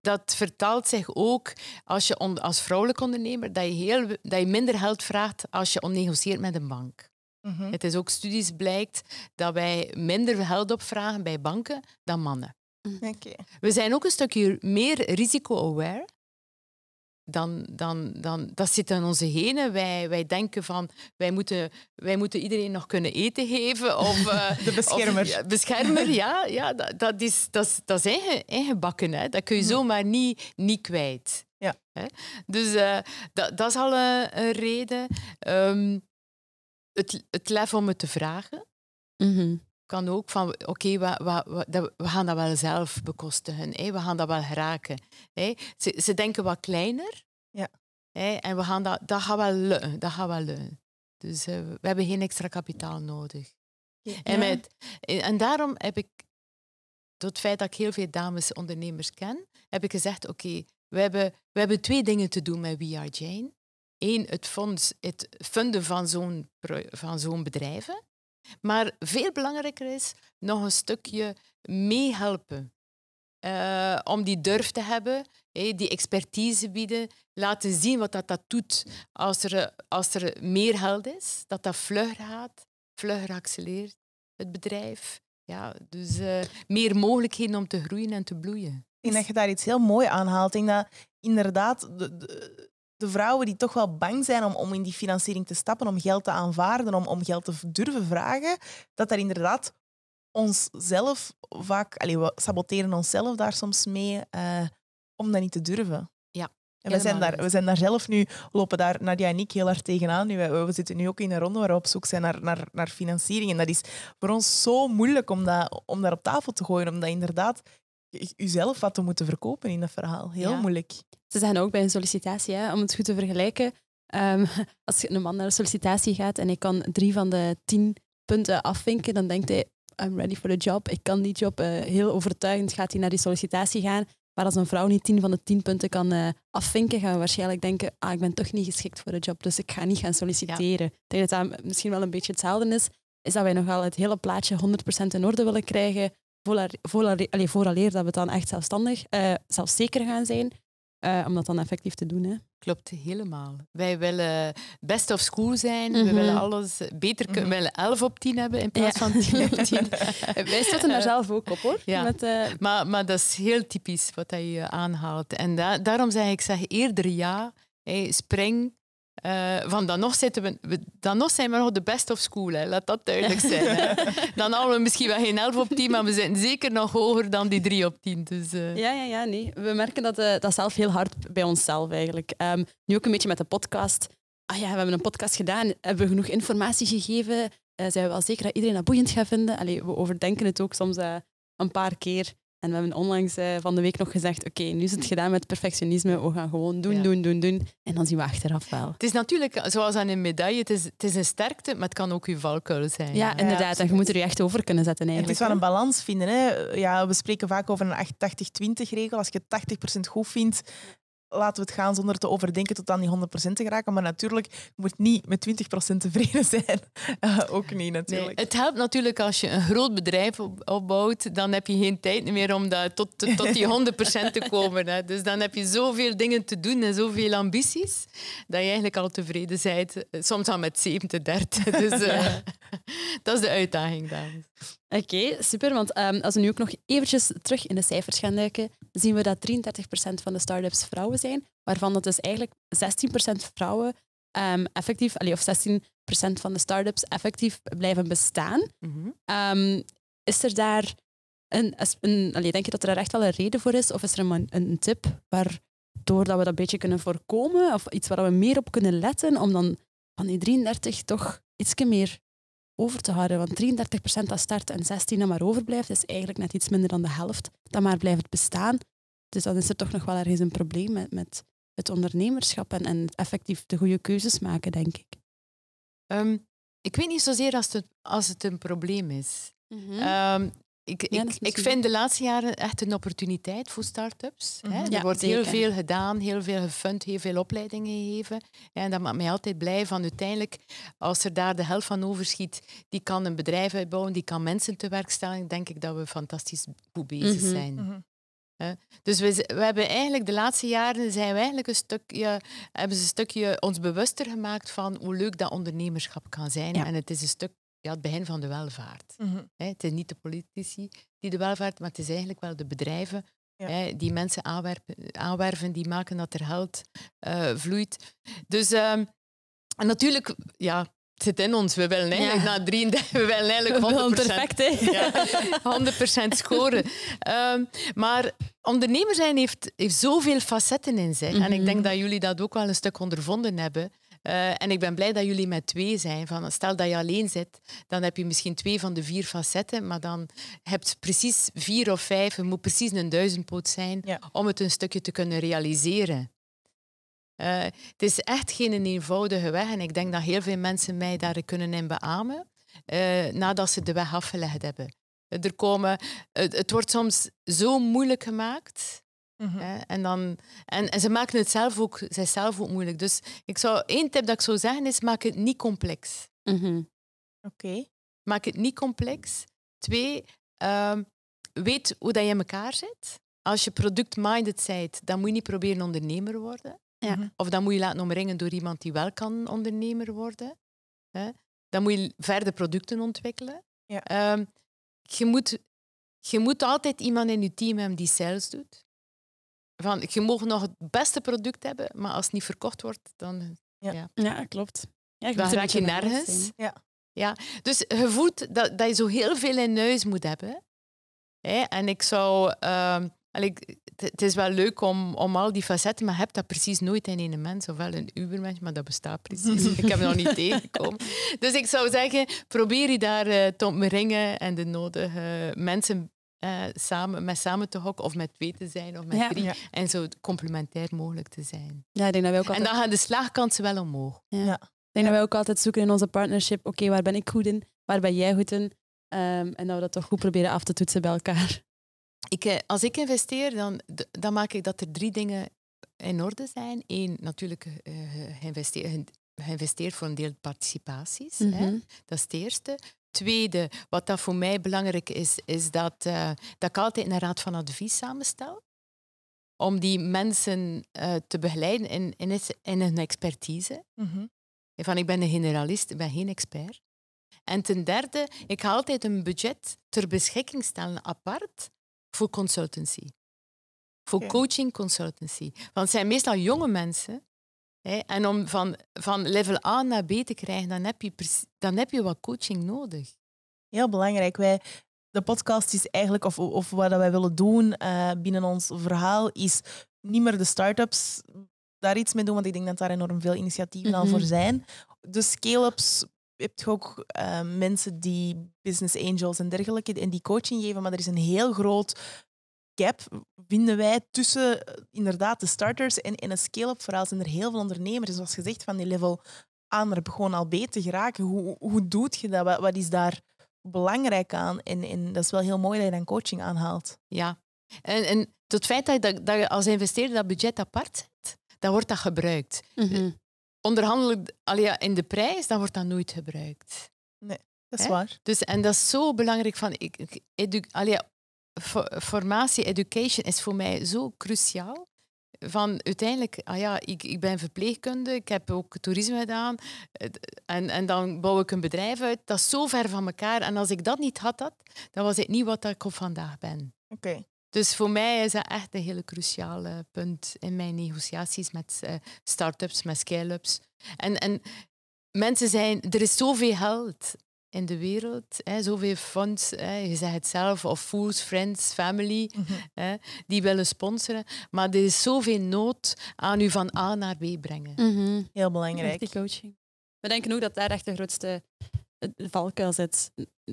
Dat, vertaalt zich ook als je als vrouwelijk ondernemer dat je, heel, dat je minder geld vraagt als je onnegocieert met een bank. Mhm. Het is ook studies blijkt dat wij minder geld opvragen bij banken dan mannen. We zijn ook een stukje meer risico-aware dan, dan, dan, dat zit in onze genen. Wij, wij denken van, wij moeten, wij moeten iedereen nog kunnen eten geven. Of, uh, de beschermer. Of, ja, beschermer, ja. ja dat, is, dat, is, dat is eigen, ingebakken. Hè. Dat kun je zomaar niet, niet kwijt. Ja. Hè? Dus uh, dat, dat is al een, reden. Um, het, het lef om het te vragen. Mm -hmm kan ook van, oké, we, we, we, gaan dat wel zelf bekosten Hè? We gaan dat wel geraken. Hè? Ze, ze, denken wat kleiner. Ja. Hè? En we gaan dat, dat gaat wel lukken. Dat gaat wel lukken. Dus eh, we hebben geen extra kapitaal nodig. En, met, en daarom heb ik, door het feit dat ik heel veel dames ondernemers ken, heb ik gezegd, oké, we, hebben, we hebben twee dingen te doen met We Are Jane. Eén, het, fonds, het funden van zo'n, van zo'n bedrijven. Maar veel belangrijker is nog een stukje meehelpen. Eh, om die durf te hebben, die expertise bieden, laten zien wat dat, dat doet als er, als er meer geld is, dat dat vlugger gaat, vlugger accelereert het bedrijf. Ja, dus eh, meer mogelijkheden om te groeien en te bloeien. En dat je daar iets heel mooi aan Ik denk dat inderdaad de, de vrouwen die toch wel bang zijn om, om in die financiering te stappen, om geld te aanvaarden, om, om geld te durven vragen, dat daar inderdaad onszelf vaak, allee, we saboteren onszelf daar soms mee eh, om dat niet te durven. Ja. En we zijn, daar, we zijn daar zelf nu, lopen daar Nadia en ik heel hard tegenaan. Nu, we, zitten nu ook in een ronde waar we op zoek zijn naar, naar, naar financiering. En dat is voor ons zo moeilijk om dat, om daar op tafel te gooien. Omdat inderdaad, jezelf wat te moeten verkopen in dat verhaal. Heel moeilijk. Ze zeggen ook bij een sollicitatie, hè, om het goed te vergelijken, um, als een man naar een sollicitatie gaat en hij kan drie van de tien punten afvinken, dan denkt hij, I'm ready for the job. Ik kan die job eh, heel overtuigend, gaat hij naar die sollicitatie gaan. Maar als een vrouw niet tien van de tien punten kan eh, afvinken, gaan we waarschijnlijk denken, ah, ik ben toch niet geschikt voor de job, dus ik ga niet gaan solliciteren. Ja. denk dat dat misschien wel een beetje hetzelfde is, is dat wij nogal het hele plaatje 100% in orde willen krijgen, vooraleer dat we dan echt zelfstandig, eh, zelfzeker gaan zijn, eh, om dat dan effectief te doen. Hè. Klopt, helemaal. Wij willen best of school zijn. We mhm. willen alles beter kunnen. Mhm. We willen 11 op 10 hebben in plaats van 10 op 10. Eh, wij zetten daar zelf ook op hoor. maar, maar dat is heel typisch wat je aanhaalt. En daarom zeg ik zeg eerder ja. spring eh, van dan nog, zitten we, dan nog zijn we nog de best of school, hè. laat dat duidelijk zijn. Dan halen we misschien wel geen 11 op 10, maar we zijn zeker nog hoger dan die 3 op 10. Dus, eh. Ja, ja, ja nee. we merken dat, eh, dat zelf heel hard bij onszelf eigenlijk. Ehm, nu ook een beetje met de podcast. Ah ja, we hebben een podcast gedaan. Hebben we genoeg informatie gegeven? zijn we wel zeker dat iedereen dat boeiend gaat vinden? Allee, we overdenken het ook soms een paar keer. En we hebben onlangs eh, van de week nog gezegd: Oké, nu is het gedaan met perfectionisme. We gaan gewoon doen, doen, doen, doen. En dan zien we achteraf wel. Het is natuurlijk, zoals aan een medaille, het is, het is een sterkte, maar het kan ook uw valkuil zijn. Ja, inderdaad. Ja, en je moet er je echt over kunnen zetten. Eigenlijk. Het is wel een balans vinden. Hè? Ja, we spreken vaak over een 80-20 regel. Als je 80% goed vindt, laten we het gaan zonder te overdenken tot aan die 100% te geraken. Maar natuurlijk, je moet niet met 20% tevreden zijn. Eh, ook niet natuurlijk. het helpt natuurlijk als je een groot bedrijf opbouwt, dan heb je geen tijd meer om dat, tot, tot die 100% te komen. Hè. Dus dan heb je zoveel dingen te doen en zoveel ambities, dat je eigenlijk al tevreden bent. Eh, soms al met 70, 30. Dus eh, dat is de uitdaging, dames. Oké, super. Want ehm, als we nu ook nog eventjes terug in de cijfers gaan duiken, zien we dat 33% van de start-ups vrouwen zijn, waarvan dat dus eigenlijk 16% vrouwen ehm, effectief, allee, of 16% van de start-ups effectief blijven bestaan. Mhm. Ehm, is er daar een, een allee, denk je dat er echt wel een reden voor is? Of is er een, een tip waardoor dat we dat een beetje kunnen voorkomen? Of iets waar we meer op kunnen letten om dan van die 33 toch iets meer over te houden. Want 33% dat start en 16% maar overblijft, is eigenlijk net iets minder dan de helft dat maar blijft bestaan. Dus dan is er toch nog wel ergens een probleem met, met het ondernemerschap en, effectief de goede keuzes maken, denk ik. Ehm, ik weet niet zozeer als het, als het een probleem is. Mhm. Ehm, ik, ik, vind de laatste jaren echt een opportuniteit voor start-ups. Mhm. Er wordt heel veel gedaan, heel veel gefund, heel veel opleidingen gegeven. En dat maakt mij altijd blij van uiteindelijk, als er daar de helft van overschiet, die kan een bedrijf uitbouwen, die kan mensen te werk stellen, denk ik dat we fantastisch goed bezig mhm. zijn. Mhm. Dus we, we, hebben eigenlijk de laatste jaren zijn we eigenlijk een stukje, hebben ze een stukje ons bewuster gemaakt van hoe leuk dat ondernemerschap kan zijn. En het is een stuk ja, het begin van de welvaart. Mhm. het is niet de politici die de welvaart, maar het is eigenlijk wel de bedrijven die mensen aanwerpen, aanwerven, die maken dat er geld eh, vloeit. Dus ehm, natuurlijk, ja, het zit in ons. We willen eigenlijk na 33, we willen eigenlijk 100%, perfect, ja, 100% scoren. Ehm, maar ondernemer zijn heeft, heeft zoveel facetten in zich. En ik denk mhm. dat jullie dat ook wel een stuk ondervonden hebben. Eh, en ik ben blij dat jullie met twee zijn. Van, stel dat je alleen zit, dan heb je misschien twee van de vier facetten, maar dan heb je precies vier of vijf. Het moet precies een duizendpoot zijn om het een stukje te kunnen realiseren. Eh, het is echt geen eenvoudige weg en ik denk dat heel veel mensen mij daar kunnen in beamen eh, nadat ze de weg afgelegd hebben. Er komen, het wordt soms zo moeilijk gemaakt Mhm. En, dan, en, en, ze maken het zelf ook, zijzelf ook moeilijk. Dus ik zou, één tip dat ik zou zeggen is, maak het niet complex. Mhm. Oké. Maak het niet complex. Twee, ehm, weet hoe dat je in elkaar zit. Als je product-minded bent, dan moet je niet proberen ondernemer worden. Ja. Mhm. Of dan moet je laten omringen door iemand die wel kan ondernemer worden. Dan moet je verder producten ontwikkelen. Ja. Ehm, je, moet, je moet altijd iemand in je team hebben die sales doet van je mag nog het beste product hebben, maar als het niet verkocht wordt, dan... Ja, ja. klopt. Ja, dan raak je nergens. Ja. Ja. Dus je voelt dat, dat je zo heel veel in neus moet hebben. Hè? En ik zou... Uh, het is wel leuk om, om al die facetten, maar heb hebt dat precies nooit in één mens. Ofwel een ubermens, maar dat bestaat precies. ik heb nog niet tegengekomen. Dus ik zou zeggen, probeer je daar uh, te ringen en de nodige eh, mensen eh, samen, met samen te hokken of met twee te zijn of met drie. En zo complementair mogelijk te zijn. Ja, denk ook En dan gaan de slaagkansen wel omhoog. Ja. Ik denk dat wij ook altijd zoeken in onze partnership, oké, waar ben ik goed in? Waar ben jij goed in? Ehm, en dat we dat toch goed proberen af te toetsen bij elkaar. Ik, eh, als ik investeer, dan, dan maak ik dat er drie dingen in orde zijn. Eén, natuurlijk uh, eh, geïnvesteerd, voor een deel participaties. hè? Mhm. Dat is het eerste tweede, wat dat voor mij belangrijk is, is dat, eh, dat ik altijd een raad van advies samenstel. Om die mensen eh, te begeleiden in, in, in hun expertise. Mhm. Van ik ben een generalist, ik ben geen expert. En ten derde, ik ga altijd een budget ter beschikking stellen apart voor consultancy. Voor coaching consultancy. Want het zijn meestal jonge mensen en om van, van level A naar B te krijgen, dan heb, je, dan heb je wat coaching nodig. Heel belangrijk. Wij, de podcast is eigenlijk, of, of wat wij willen doen eh, binnen ons verhaal, is niet meer de start-ups daar iets mee doen, want ik denk dat daar enorm veel initiatieven aan al voor mhm. zijn. De scale-ups, je hebt ook eh, mensen die business angels en dergelijke en die coaching geven, maar er is een heel groot gap vinden wij tussen eh, inderdaad de starters en, in een scale-up Vooral Zijn er heel veel ondernemers, dus zoals gezegd, van die level aanrep gewoon al beter geraken. Hoe, hoe doe je dat? Wat, is daar belangrijk aan? En, dat is wel heel mooi dat je dan coaching aanhaalt. Ja. En, en het feit dat, dat, je als investeerder dat budget apart zet, dan wordt dat gebruikt. Mm -hmm. in de prijs, dan wordt dat nooit gebruikt. Nee, dat is waar. Dus, en dat is zo belangrijk. Van, ik, ik, formatie, education is voor mij zo cruciaal. Van uiteindelijk, ah ja, ik, ik ben verpleegkunde, ik heb ook toerisme gedaan en, en dan bouw ik een bedrijf uit. Dat is zo ver van elkaar. En als ik dat niet had, dat, dan was ik niet wat ik op vandaag ben. Oké. Dus voor mij is dat echt een hele cruciale punt in mijn negotiaties met uh, start-ups, met scale-ups. En, en mensen zijn, er is zoveel geld in de wereld. Hè, zoveel fonds, hè, je zegt het zelf, of fools, friends, family, mhm. hè, die willen sponsoren. Maar er is zoveel nood aan u van A naar B brengen. Mhm. Heel belangrijk. coaching. We denken ook dat daar echt de grootste valkuil zit.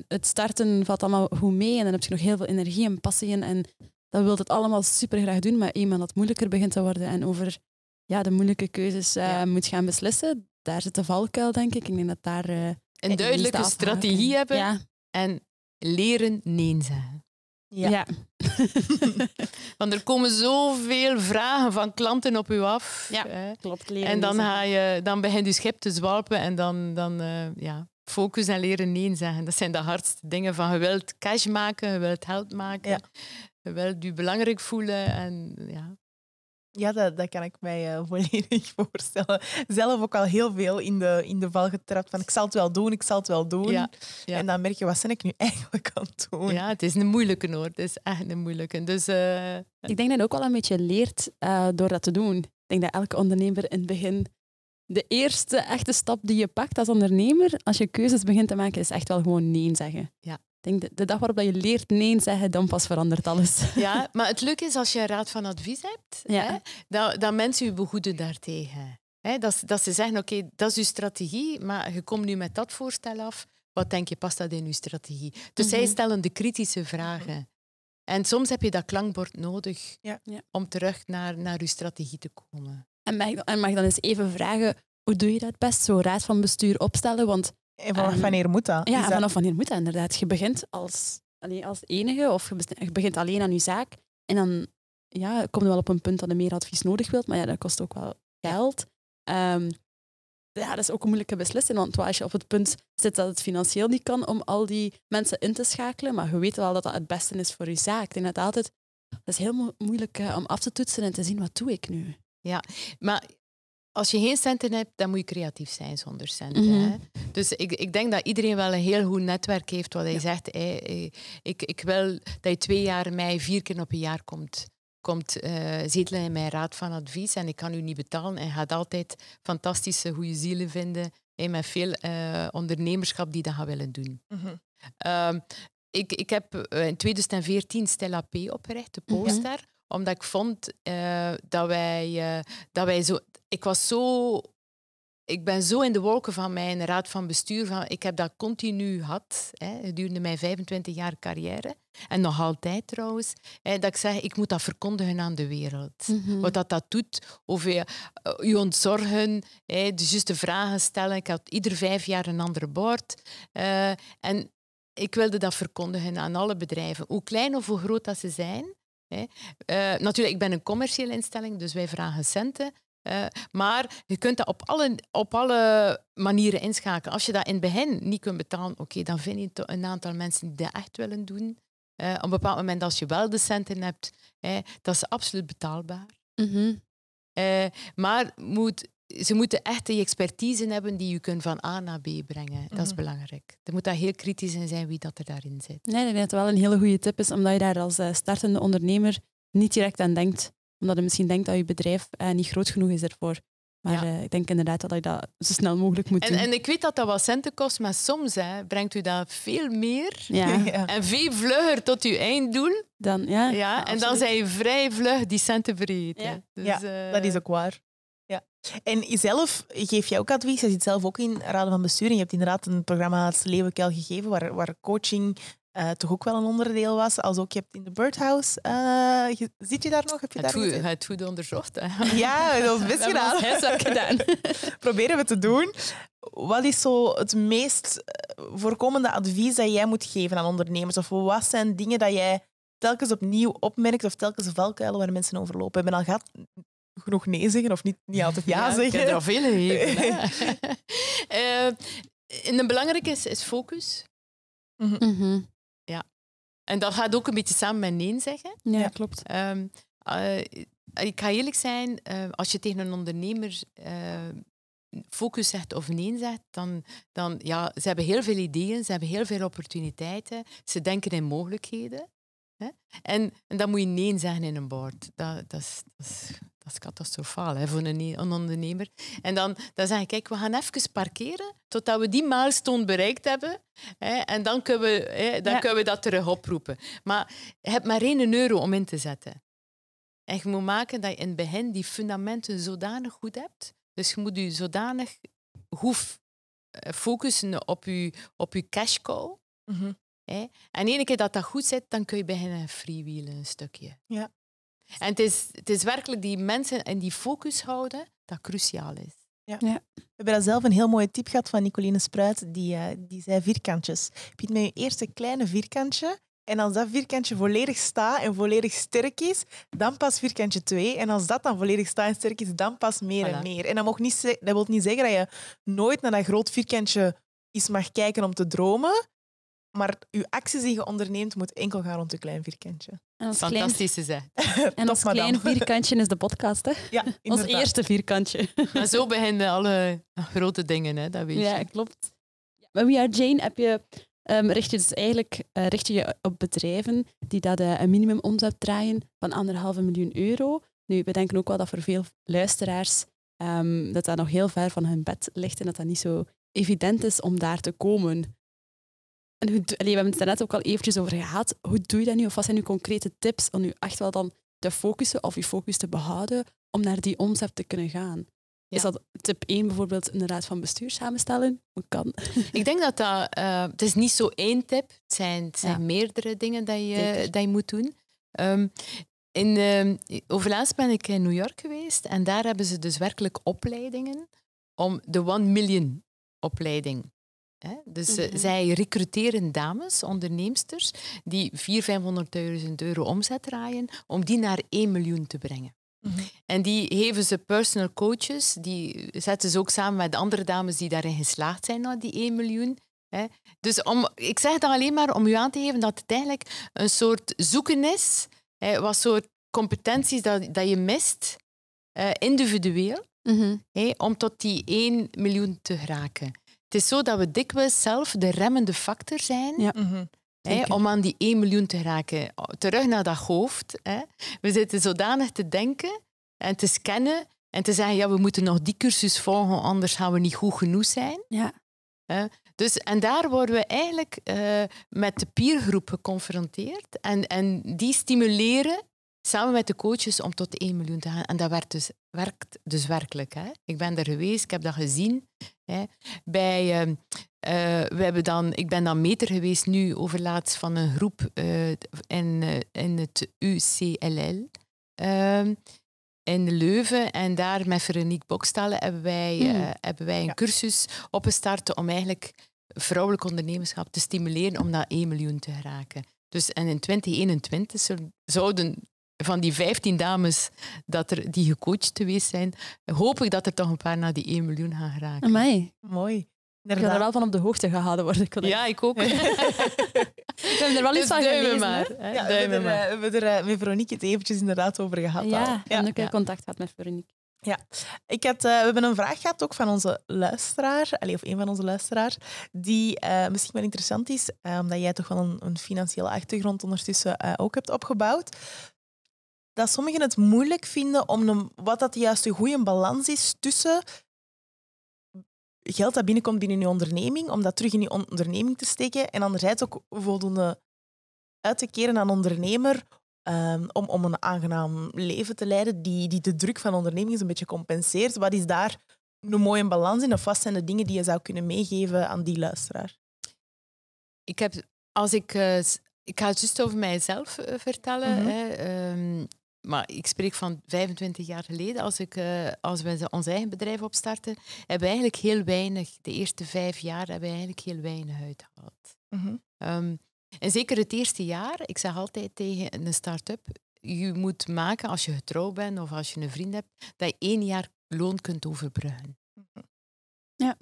Het starten valt allemaal goed mee en dan heb je nog heel veel energie en passie in. En dan wil het allemaal super graag doen, maar eenmaal dat moeilijker begint te worden en over ja, de moeilijke keuzes eh, moet gaan beslissen, daar zit de valkuil, denk ik. Ik denk dat daar... Eh, een duidelijke strategie hebben en leren nee zeggen. Ja. ja. Want er komen zoveel vragen van klanten op u af. Ja, klopt. en dan, ga je, dan begint je schip te zwalpen en dan, dan eh, ja, focus en leren nee zeggen. Dat zijn de hardste dingen van je wilt cash maken, je wilt geld maken, je wilt je belangrijk voelen. En, ja. Ja, dat, dat kan ik mij eh, volledig voorstellen. Zelf ook al heel veel in de, in de val getrapt van ik zal het wel doen, ik zal het wel doen. Ja, En dan merk je, wat ben ik nu eigenlijk aan het doen? Ja, het is een moeilijke hoor. Het is echt een moeilijke. Dus, eh, Ik denk dat je ook wel een beetje leert eh, door dat te doen. Ik denk dat elke ondernemer in het begin... De eerste echte stap die je pakt als ondernemer, als je keuzes begint te maken, is echt wel gewoon nee zeggen. Ja denk de, de, dag waarop je leert nee zeggen, dan pas verandert alles. Ja, maar het leuke is als je een raad van advies hebt, hè, dat, dat, mensen je behoeden daartegen. Hè, dat, dat ze zeggen, oké, dat is je strategie, maar je komt nu met dat voorstel af. Wat denk je, past dat in je strategie? Dus zij mhm. stellen de kritische vragen. En soms heb je dat klankbord nodig om terug naar, naar je strategie te komen. En mag, en mag dan eens even vragen, hoe doe je dat best? Zo'n raad van bestuur opstellen? Want vanaf um, wanneer moet dat? Ja, vanaf wanneer moet dat inderdaad. Je begint als, alleen als enige of je begint alleen aan je zaak. En dan ja, komt wel op een punt dat je meer advies nodig wilt, maar ja, dat kost ook wel geld. Ehm, ja, dat is ook een moeilijke beslissing, want als je op het punt zit dat het financieel niet kan om al die mensen in te schakelen, maar je weet wel dat dat het beste is voor je zaak. Ik denk dat altijd, dat is heel moeilijk eh, om af te toetsen en te zien, wat doe ik nu? Ja, maar als je geen centen hebt, dan moet je creatief zijn zonder centen. Mhm. Dus ik, ik denk dat iedereen wel een heel goed netwerk heeft. Wat hij zegt, ik, ik wil dat je twee jaar mij vier keer op een jaar komt, komt uh, zetelen in mijn raad van advies. En ik kan u niet betalen en gaat altijd fantastische goede zielen vinden. met veel eh, ondernemerschap die dat gaan willen doen. Mhm. Ehm, ik, ik heb eh, in 2014 Stella P. opgericht, de mhm. poster omdat ik vond eh, dat, wij, eh, dat wij zo... Ik was zo... Ik ben zo in de wolken van mijn raad van bestuur. Van, ik heb dat continu gehad, hè, gedurende mijn 25 jaar carrière. En nog altijd trouwens. dat ik zeg, ik moet dat verkondigen aan de wereld. Mhm. Wat dat, dat doet, over je, eh, je ontzorgen, hè, de vragen stellen. Ik had ieder vijf jaar een ander bord. en ik wilde dat verkondigen aan alle bedrijven, hoe klein of hoe groot dat ze zijn. Eh, natuurlijk, ik ben een commerciële instelling, dus wij vragen centen. Eh, maar je kunt dat op alle, op alle manieren inschakelen. Als je dat in het begin niet kunt betalen, oké, dan vind je een aantal mensen die dat echt willen doen. Eh, op een bepaald moment, als je wel de centen hebt, hè, dat is absoluut betaalbaar. Mm -hmm. maar moet ze moeten echt die expertise hebben die je kunt van A naar B brengen. Dat is mhm. belangrijk. Er moet daar heel kritisch in zijn wie dat er daarin zit. Nee, ik denk dat wel een hele goede tip is, omdat je daar als eh, startende ondernemer niet direct aan denkt. Omdat je misschien denkt dat je bedrijf eh, niet groot genoeg is ervoor. Maar eh, ik denk inderdaad dat je dat zo snel mogelijk moet doen. En ik weet dat dat wat centen kost, maar soms hè, brengt u dat veel meer en veel vlugger tot uw einddoel. Dan, ja, en dan zijn je vrij vlug die centen vergeten. Dus, eh, dat is ook waar. Ja. En jezelf geef jij ook advies. Je zit zelf ook in raden van bestuur. En je hebt inderdaad een programma als Leeuwenkel gegeven, waar, waar coaching eh, toch ook wel een onderdeel was. Als ook je hebt in de Birdhouse. Uh, zit je daar nog? Heb je het, daar goed, het goed onderzocht. Ja, dat is best gedaan. gedaan. Proberen we te doen. Wat is zo het meest eh, voorkomende advies dat jij moet geven aan ondernemers? Of wat zijn dingen dat jij telkens opnieuw opmerkt of telkens valkuilen waar mensen over lopen? We hebben al genoeg nee zeggen of niet, niet altijd ja, zeggen. Ik er al veel gegeven. Eh, een belangrijke is, is focus. Mhm. Mhm. Ja. En dat gaat ook een beetje samen met nee zeggen. Ja, klopt. Ehm, eh, ik ga eerlijk zijn, eh, als je tegen een ondernemer focus zegt of nee zegt, dan, dan ja, ze hebben heel veel ideeën, ze hebben heel veel opportuniteiten, ze denken in mogelijkheden. Hè? En, en dan moet je nee zeggen in een board. Dat, dat, is, dat is dat is catastrofaal hè, voor een, ondernemer. En dan, dan zeg ik, kijk, we gaan even parkeren totdat we die milestone bereikt hebben. Hè, en dan, kunnen we, hè, dan kunnen we dat terug oproepen. Maar je hebt maar één euro om in te zetten. En je moet maken dat je in het begin die fundamenten zodanig goed hebt. Dus je moet je zodanig hoef eh, focussen op je, op je cash cow. Mhm. En één keer dat dat goed zit, dan kun je beginnen freewheelen een stukje. Ja. En het is, het is werkelijk die mensen en die focus houden dat cruciaal is. Ja. ja. We hebben daar zelf een heel mooie tip gehad van Nicoline Spruit, die, eh, die zei vierkantjes. Piet met je eerste kleine vierkantje. En als dat vierkantje volledig staat en volledig sterk is, dan pas vierkantje 2. En als dat dan volledig staat en sterk is, dan pas meer en meer. En dat, mag niet, dat wil niet zeggen dat je nooit naar dat groot vierkantje eens mag kijken om te dromen. Maar uw acties die je onderneemt, moet enkel gaan rond een klein vierkantje. Fantastische is En ons klein vierkantje is de podcast, hè? Ja, Ons eerste vierkantje. zo beginnen alle grote dingen, hè? Dat weet je. Ja, klopt. Bij We Jane heb je, ehm, richt je dus eigenlijk eh, richt je, je op bedrijven die dat, eh, een minimum omzet draaien van anderhalve miljoen euro. Nu, we denken ook wel dat voor veel luisteraars ehm, dat dat nog heel ver van hun bed ligt en dat dat niet zo evident is om daar te komen. En hoe, we hebben het net ook al eventjes over gehad. Hoe doe je dat nu? Of wat zijn nu concrete tips om nu echt wel dan te focussen of je focus te behouden om naar die omzet te kunnen gaan? Is dat tip 1 bijvoorbeeld inderdaad raad van bestuur samenstellen? kan? Ik denk dat dat... Eh, het is niet zo één tip. Het zijn, het zijn meerdere dingen dat je, dat je moet doen. Um, in, ben ik in New York geweest en daar hebben ze dus werkelijk opleidingen om de 1 million opleiding Hè? Dus eh, mhm. zij recruteren dames, onderneemsters, die 400.000, 500.000 euro omzet draaien, om die naar 1 miljoen te brengen. Mhm. En die geven ze personal coaches, die zetten ze ook samen met andere dames die daarin geslaagd zijn naar die 1 miljoen. Hè? Dus om, ik zeg dat alleen maar om u aan te geven dat het eigenlijk een soort zoeken is, hè, wat soort competenties dat, dat je mist, eh, individueel, mhm. hè, om tot die 1 miljoen te geraken. Het is zo dat we dikwijls zelf de remmende factor zijn. Ja. Mhm. om aan die 1 miljoen te raken. Oh, terug naar dat hoofd. We zitten zodanig te denken en te scannen en te zeggen, ja, we moeten nog die cursus volgen, anders gaan we niet goed genoeg zijn. Ja. Dus, en daar worden we eigenlijk eh, met de peergroep geconfronteerd. En, en die stimuleren samen met de coaches om tot 1 miljoen te gaan. En dat dus, werkt dus werkelijk. Hè? Ik ben daar geweest, ik heb dat gezien. Bij, ehm, eh, we hebben dan, ik ben dan meter geweest nu overlaatst van een groep eh, in, eh, in het UCLL ehm, in Leuven. En daar met Veronique Bokstallen hebben wij, hmm. hebben wij een cursus opgestart om eigenlijk vrouwelijk ondernemerschap te stimuleren om naar 1 miljoen te geraken. Dus en in 2021 zouden van die 15 dames dat er, die gecoacht geweest zijn, hoop ik dat er toch een paar naar die 1 miljoen gaan geraken. Mij, Mooi. Inderdaad. Ik er wel van op de hoogte gehouden worden. Ik ja, ik ook. we hebben er wel dus iets dus van gelezen. Maar. Ja, eh, we hebben er, eh, met Veronique het eventjes inderdaad over gehad. Ja, al. ja. en ook ja. contact gehad met Veronique. Ja, ik had, eh, we hebben een vraag gehad ook van onze luisteraar, allez, of een van onze luisteraars, die misschien wel interessant is, omdat jij toch wel een, een financiële achtergrond ondertussen ook hebt opgebouwd dat sommigen het moeilijk vinden om een, wat dat juist de goede balans is tussen geld dat binnenkomt binnen je onderneming, om dat terug in je onderneming te steken. En anderzijds ook voldoende uit te keren aan ondernemer ehm, om, om een aangenaam leven te leiden, die, die de druk van onderneming is een beetje compenseert. Wat is daar een mooie balans in? Of wat zijn de dingen die je zou kunnen meegeven aan die luisteraar? Ik heb, als ik, eh, ik ga het juist over mijzelf eh, vertellen. Mhm. hè, ehm, maar ik spreek van 25 jaar geleden, als, ik, eh, als we ons eigen bedrijf opstarten, hebben we eigenlijk heel weinig, de eerste vijf jaar hebben we eigenlijk heel weinig uitgehaald. gehad. Mhm. en zeker het eerste jaar, ik zeg altijd tegen een start-up, je moet maken als je getrouwd bent of als je een vriend hebt, dat je één jaar loon kunt overbruggen. Mhm. Ja.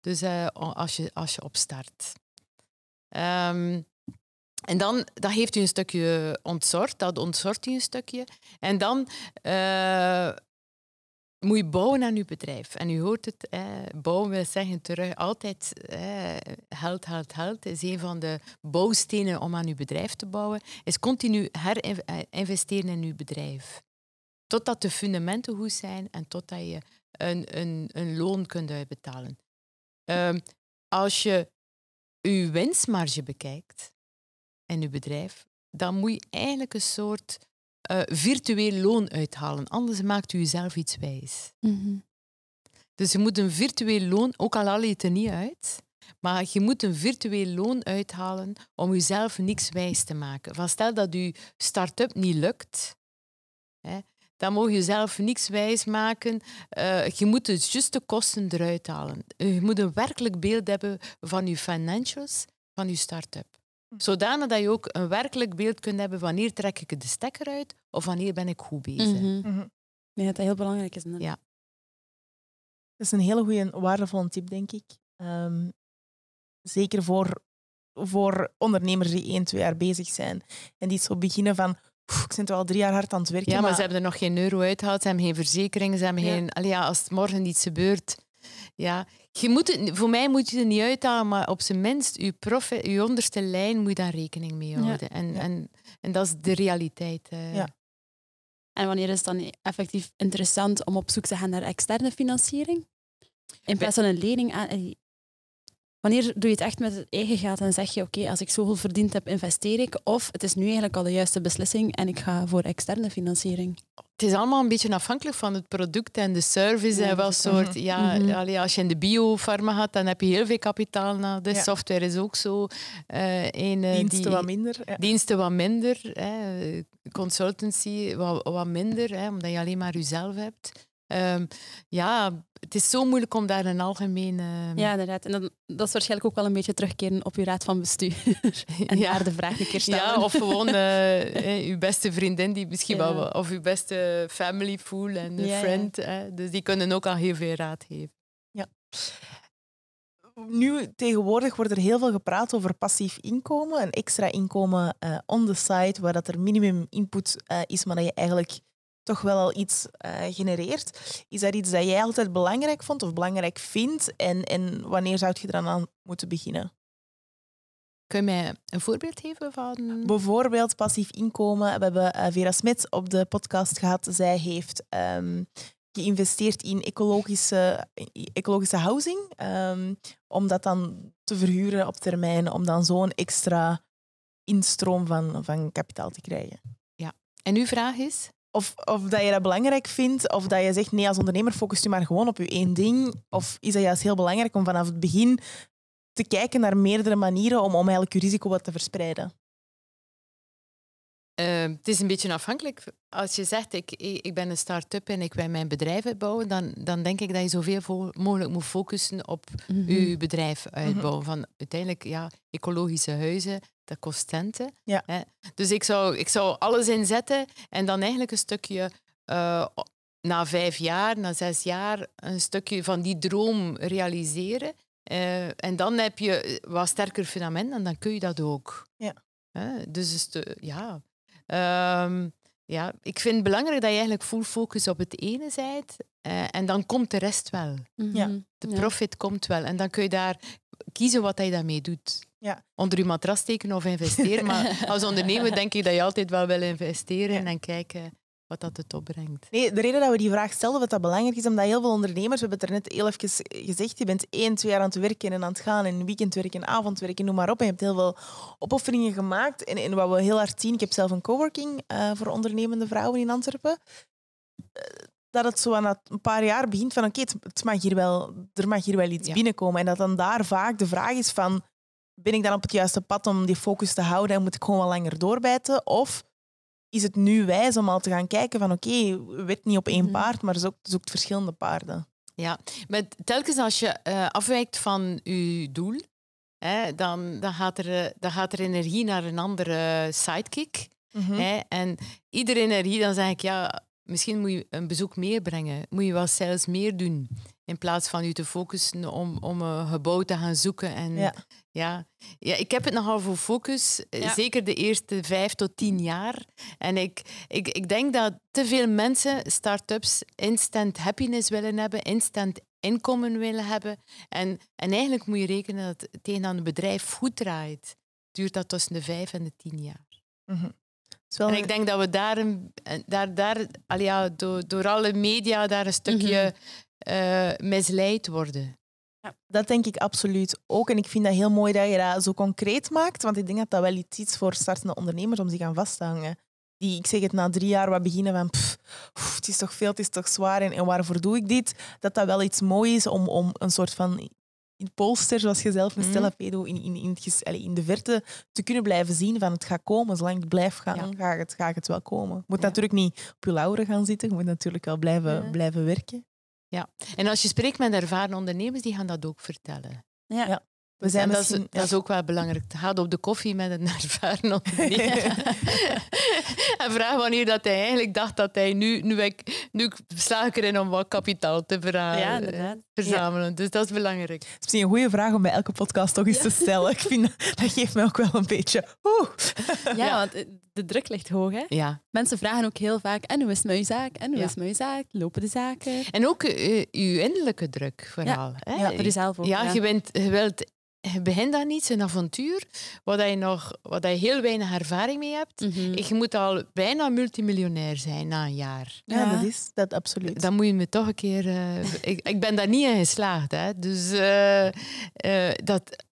Dus eh, als, je, als je opstart. Um, en dan dat heeft u een stukje ontzort, dat ontzorgt u een stukje. En dan eh, moet je bouwen aan uw bedrijf. En u hoort het, eh, bouwen wil zeggen terug altijd, eh, held, held, is een van de bouwstenen om aan uw bedrijf te bouwen, is continu herinvesteren in uw bedrijf. Totdat de fundamenten goed zijn en totdat je een, een, een loon kunt uitbetalen. Ehm, als je uw winstmarge bekijkt, en uw bedrijf, dan moet je eigenlijk een soort eh, virtueel loon uithalen. Anders maakt u zelf iets wijs. Mhm. Dus je moet een virtueel loon, ook al haal je het er niet uit, maar je moet een virtueel loon uithalen om jezelf niks wijs te maken. Van stel dat je start-up niet lukt, hè, dan mag je zelf niks wijs maken. Eh, je moet dus juist de kosten eruit halen. Eh, je moet een werkelijk beeld hebben van je financials, van je start-up. Hm. Zodanig dat je ook een werkelijk beeld kunt hebben wanneer trek ik de stekker uit of wanneer ben ik goed bezig. Mm dat, dat heel belangrijk is. Ja. Dat is een hele goede en waardevolle tip, denk ik. Ehm, zeker voor, voor ondernemers die één, twee jaar bezig zijn en die zo beginnen van ik ben al drie jaar hard aan het werken. Ja, maar, ze hebben er nog geen euro uitgehaald, ze hebben geen verzekering, ze hebben geen... Allee, ja, als het morgen iets gebeurt, ja, je moet het, voor mij moet je het niet uithalen, maar op zijn minst, je, prof, je onderste lijn moet daar rekening mee houden. En, En, en dat is de realiteit. Eh. Ja. En wanneer is het dan effectief interessant om op zoek te gaan naar externe financiering? In plaats van een lening aan, Wanneer doe je het echt met het eigen geld en zeg je oké, als ik zoveel verdiend heb, investeer ik. Of het is nu eigenlijk al de juiste beslissing en ik ga voor externe financiering. Het is allemaal een beetje afhankelijk van het product en de service en wel soort. Mhm. Ja, mhm. als je in de biofarma gaat, dan heb je heel veel kapitaal na. De software is ook zo. Eh, een, eh, diensten wat minder. Consultancy wat, wat minder, hè, omdat je alleen maar jezelf hebt. Ehm, ja, het is zo moeilijk om daar een algemeen... Ehm, ja, inderdaad. En dan, dat is waarschijnlijk ook wel een beetje terugkeren op uw raad van bestuur. en ja. daar de vraag een keer stellen. Ja, of gewoon eh, uw beste vriendin, die misschien wel, of uw beste family fool en ja, friend. dus die kunnen ook al heel veel raad geven. Ja. Nu, tegenwoordig wordt er heel veel gepraat over passief inkomen. Een extra inkomen eh, on the side, waar dat er minimum input eh, is, maar dat je eigenlijk toch wel al iets uh, genereert. Is dat iets dat jij altijd belangrijk vond of belangrijk vindt? En, en wanneer zou je dan aan moeten beginnen? Kun je mij een voorbeeld geven van... Bijvoorbeeld passief inkomen. We hebben eh, Vera Smit op de podcast gehad. Zij heeft ehm, geïnvesteerd in ecologische, ecologische housing. Ehm, om dat dan te verhuren op termijn. Om dan zo'n extra instroom van, van kapitaal te krijgen. Ja. En uw vraag is? Of, of dat je dat belangrijk vindt, of dat je zegt nee, als ondernemer focus je maar gewoon op je één ding. Of is dat juist heel belangrijk om vanaf het begin te kijken naar meerdere manieren om, om eigenlijk je risico wat te verspreiden? Ehm, het is een beetje afhankelijk. Als je zegt, ik, ik ben een start-up en ik wil mijn bedrijf uitbouwen, dan, dan denk ik dat je zoveel mogelijk moet focussen op mm je bedrijf uitbouwen. Mhm. Van uiteindelijk, ja, ecologische huizen, de constante, Ja. Hè? Dus ik zou, ik zou alles inzetten en dan eigenlijk een stukje eh, na vijf jaar, na zes jaar, een stukje van die droom realiseren. Eh, en dan heb je eh, wat sterker fundament en dan kun je dat ook. Ja. Hè? Dus ja. Ehm, ja, ik vind het belangrijk dat je eigenlijk full focus op het ene zijt. en dan komt de rest wel. Mhm. ja. De profit komt wel. En dan kun je daar kiezen wat hij daarmee doet. Ja. Onder je matras steken of investeren. maar als ondernemer denk ik dat je altijd wel wil investeren ja. en kijken wat dat het opbrengt. Nee, de reden dat we die vraag stelden, wat dat belangrijk is, omdat heel veel ondernemers, we hebben het er net heel even gezegd, je bent één, twee jaar aan het werken en aan het gaan en werken en avondwerken, noem maar op. je hebt heel veel opofferingen gemaakt. En, en wat we heel hard zien, ik heb zelf een coworking uh, voor ondernemende vrouwen in Antwerpen. Eh, dat het zo aan dat een paar jaar begint van oké, het, mag hier wel, er mag hier wel iets binnenkomen. En dat dan daar vaak de vraag is van, ben ik dan op het juiste pad om die focus te houden en moet ik gewoon wel langer doorbijten? Of is het nu wijs om al te gaan kijken van oké, okay, weet niet op één mhm. paard, maar zoekt, zoekt verschillende paarden. Ja, maar telkens als je eh, afwijkt van je doel, hè, dan, dan, gaat er, eh, dan gaat er energie naar een andere sidekick. Mhm. hè, en iedere energie, dan zeg ik ja, Misschien moet je een bezoek meer brengen. Moet je wel zelfs meer doen. In plaats van je te focussen om, om een gebouw te gaan zoeken. En, ja. ja. ik heb het nogal voor focus. Eh, zeker de eerste vijf tot tien jaar. En ik, ik, ik denk dat te veel mensen, start-ups, instant happiness willen hebben. Instant inkomen willen hebben. En, en eigenlijk moet je rekenen dat het een bedrijf goed draait. Duurt dat tussen de vijf en de tien jaar. Mm en ik denk dat we daar, daar, daar al ja, door, door alle media daar een stukje mhm. eh, misleid worden. Ja, dat denk ik absoluut ook. En ik vind dat heel mooi dat je dat zo concreet maakt, want ik denk dat dat wel iets is voor startende ondernemers om zich aan vast te hangen. Die, ik zeg het na drie jaar, wat beginnen van pff, het is toch veel, het is toch zwaar en, en waarvoor doe ik dit? Dat dat wel iets moois is om, om een soort van polster, zoals je zelf met mhm. Stella Pedo, in, in, in, in, de verte te kunnen blijven zien van het gaat komen. Zolang ik blijf gaan, ja. ga, het, ga het wel komen. Je moet natuurlijk niet op je lauren gaan zitten, je moet natuurlijk wel blijven, blijven werken. Ja, en als je spreekt met ervaren ondernemers, die gaan dat ook vertellen. Ja. We zijn dat, is, ook wel belangrijk. Gaat op de koffie met een ervaren en vraag wanneer dat hij eigenlijk dacht dat hij nu, nu, ik, nu sla erin om wat kapitaal te verzamelen. Ja. Dus dat is belangrijk. Het is misschien een goede vraag om bij elke podcast toch eens te stellen. Ik vind dat, geeft mij ook wel een beetje... Oeh. Ja, want de druk ligt hoog. Hè? Ja. Mensen vragen ook heel vaak, en hoe is mijn zaak? En hoe is het zaak? Lopen de zaken? En ook uh, uw innerlijke druk vooral. Ja, voor jezelf ook. Ja, Je, bent, je wilt je begint dan iets, een avontuur, waar je, nog, waar je heel weinig ervaring mee hebt. Mhm. Je moet al bijna multimiljonair zijn na een jaar. Ja, dat is dat absoluut. Dan moet je me toch een keer... Eh, ik, ben daar niet in geslaagd. Hè. Dus eh, eh, dat...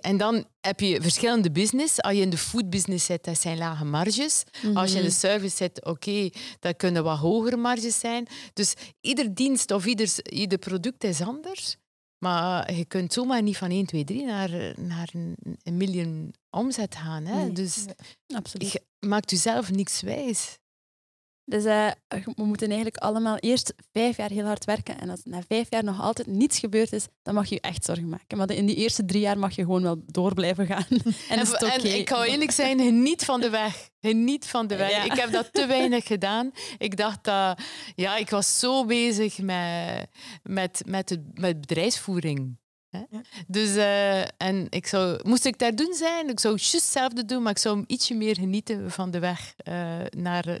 en dan heb je verschillende business. Als je in de food business zit, dat zijn lage marges. Als je in de mhm. service zit, oké, okay, kunnen wat hogere marges zijn. Dus ieder dienst of ieder, ieder product is anders. Maar je kunt zomaar niet van 1, 2, 3 naar, naar een, miljoen omzet gaan. Hè? Nee, dus nee, absoluut. je maakt jezelf niks wijs. Dus eh, we moeten eigenlijk allemaal eerst vijf jaar heel hard werken. En als na vijf jaar nog altijd niets gebeurd is, dan mag je je echt zorgen maken. Maar in die eerste drie jaar mag je gewoon wel door blijven gaan. En, en, en ik zou eerlijk zijn, geniet van de weg. Geniet van de weg. Ik heb dat te weinig gedaan. Ik dacht dat... Ja, ik was zo bezig met, met, met, met bedrijfsvoering. Dus, eh, en ik zou, moest ik daar doen zijn, ik zou juist hetzelfde doen, maar ik zou ietsje meer genieten van de weg eh, naar, eh, naar,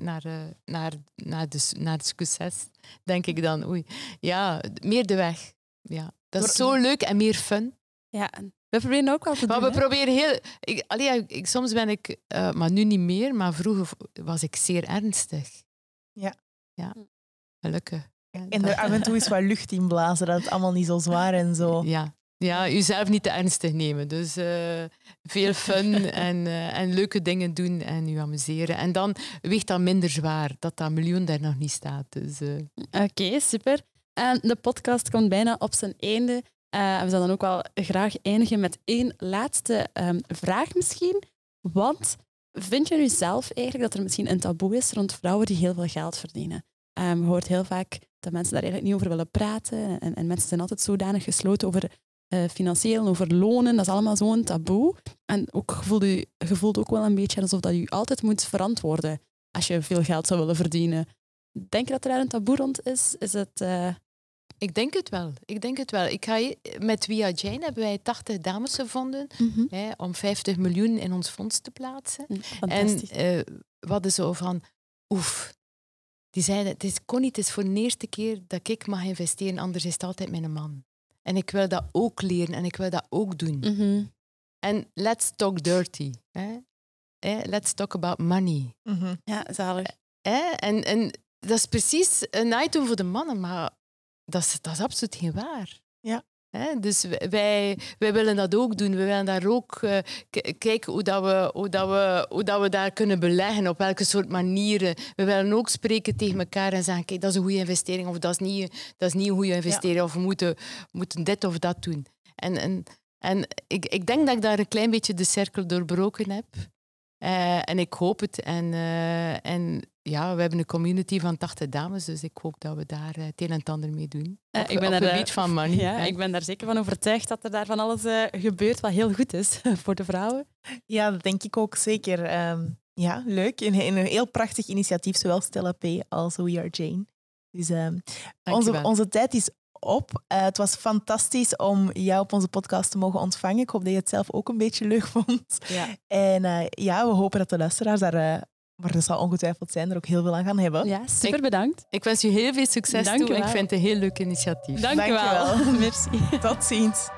naar, naar, de, naar het succes, denk ik dan. Oei. Ja, meer de weg. Ja. Dat is zo leuk en meer fun. Ja, we proberen ook wel te maar doen, we proberen heel... allee, ik, soms ben ik... maar nu niet meer, maar vroeger was ik zeer ernstig. Ja. Ja, hm. gelukkig. en er af en toe is wat lucht inblazen, dat het allemaal niet zo zwaar en zo. Ja, ja, jezelf niet te ernstig nemen. Dus eh, veel fun en, eh, en leuke dingen doen en je amuseren. En dan weegt dat minder zwaar, dat dat miljoen daar nog niet staat. Dus, eh. Oké, super. En de podcast komt bijna op zijn einde. we zouden dan ook wel graag eindigen met één laatste ehm, vraag misschien. Want vind je nu zelf eigenlijk dat er misschien een taboe is rond vrouwen die heel veel geld verdienen? Um, ehm, je hoort heel vaak dat mensen daar eigenlijk niet over willen praten. En, en mensen zijn altijd zodanig gesloten over eh, financieel, over lonen. Dat is allemaal zo'n taboe. En ook voelde je, je ook wel een beetje alsof dat je altijd moet verantwoorden als je veel geld zou willen verdienen. Denk je dat er daar een taboe rond is? Is het... Eh, ik denk het wel. Ik denk het wel. Ik ga, met Via Jane hebben wij 80 dames gevonden mhm. om 50 miljoen in ons fonds te plaatsen. Mm, fantastisch. En eh, wat is zo van, oef. Die zeiden, het is, niet. het is voor de eerste keer dat ik mag investeren, anders is het altijd mijn man. En ik wil dat ook leren en ik wil dat ook doen. Mm En let's talk dirty. Hè? Eh, let's talk about money. Mm Ja, zalig. Eh, en, en dat is precies een item voor de mannen, maar dat is, dat is absoluut geen waar. Ja dus wij, wij willen dat ook doen. We willen daar ook eh, kijken hoe, dat we, hoe, dat we, hoe dat we daar kunnen beleggen, op welke soort manieren. We willen ook spreken tegen elkaar en zeggen, kijk, dat is een goede investering of dat is niet, dat is niet een goede investering of we moeten, moeten dit of dat doen. En, en, en ik, ik denk dat ik daar een klein beetje de cirkel doorbroken heb. Eh, en ik hoop het. En, eh, en ja, we hebben een community van 80 dames, dus ik hoop dat we daar uh, het een en ander mee doen. Eh, ik ben op daar, eh, van money. Ja, Ik ben daar zeker van overtuigd dat er daar van alles gebeurt wat heel goed is voor de vrouwen. Ja, dat denk ik ook zeker. Ehm, ja, leuk. in een, heel prachtig initiatief, zowel Stella P als We Are Jane. Dus ehm, onze, onze tijd is op. het was fantastisch om jou op onze podcast te mogen ontvangen. Ik hoop dat je het zelf ook een beetje leuk vond. Ja. En ja, we hopen dat de luisteraars daar maar dat zal ongetwijfeld zijn er ook heel veel aan gaan hebben. Ja, super bedankt. Ik wens u heel veel succes Dank toe. Ik vind het een heel leuk initiatief. Dank, je wel. Merci. Tot ziens.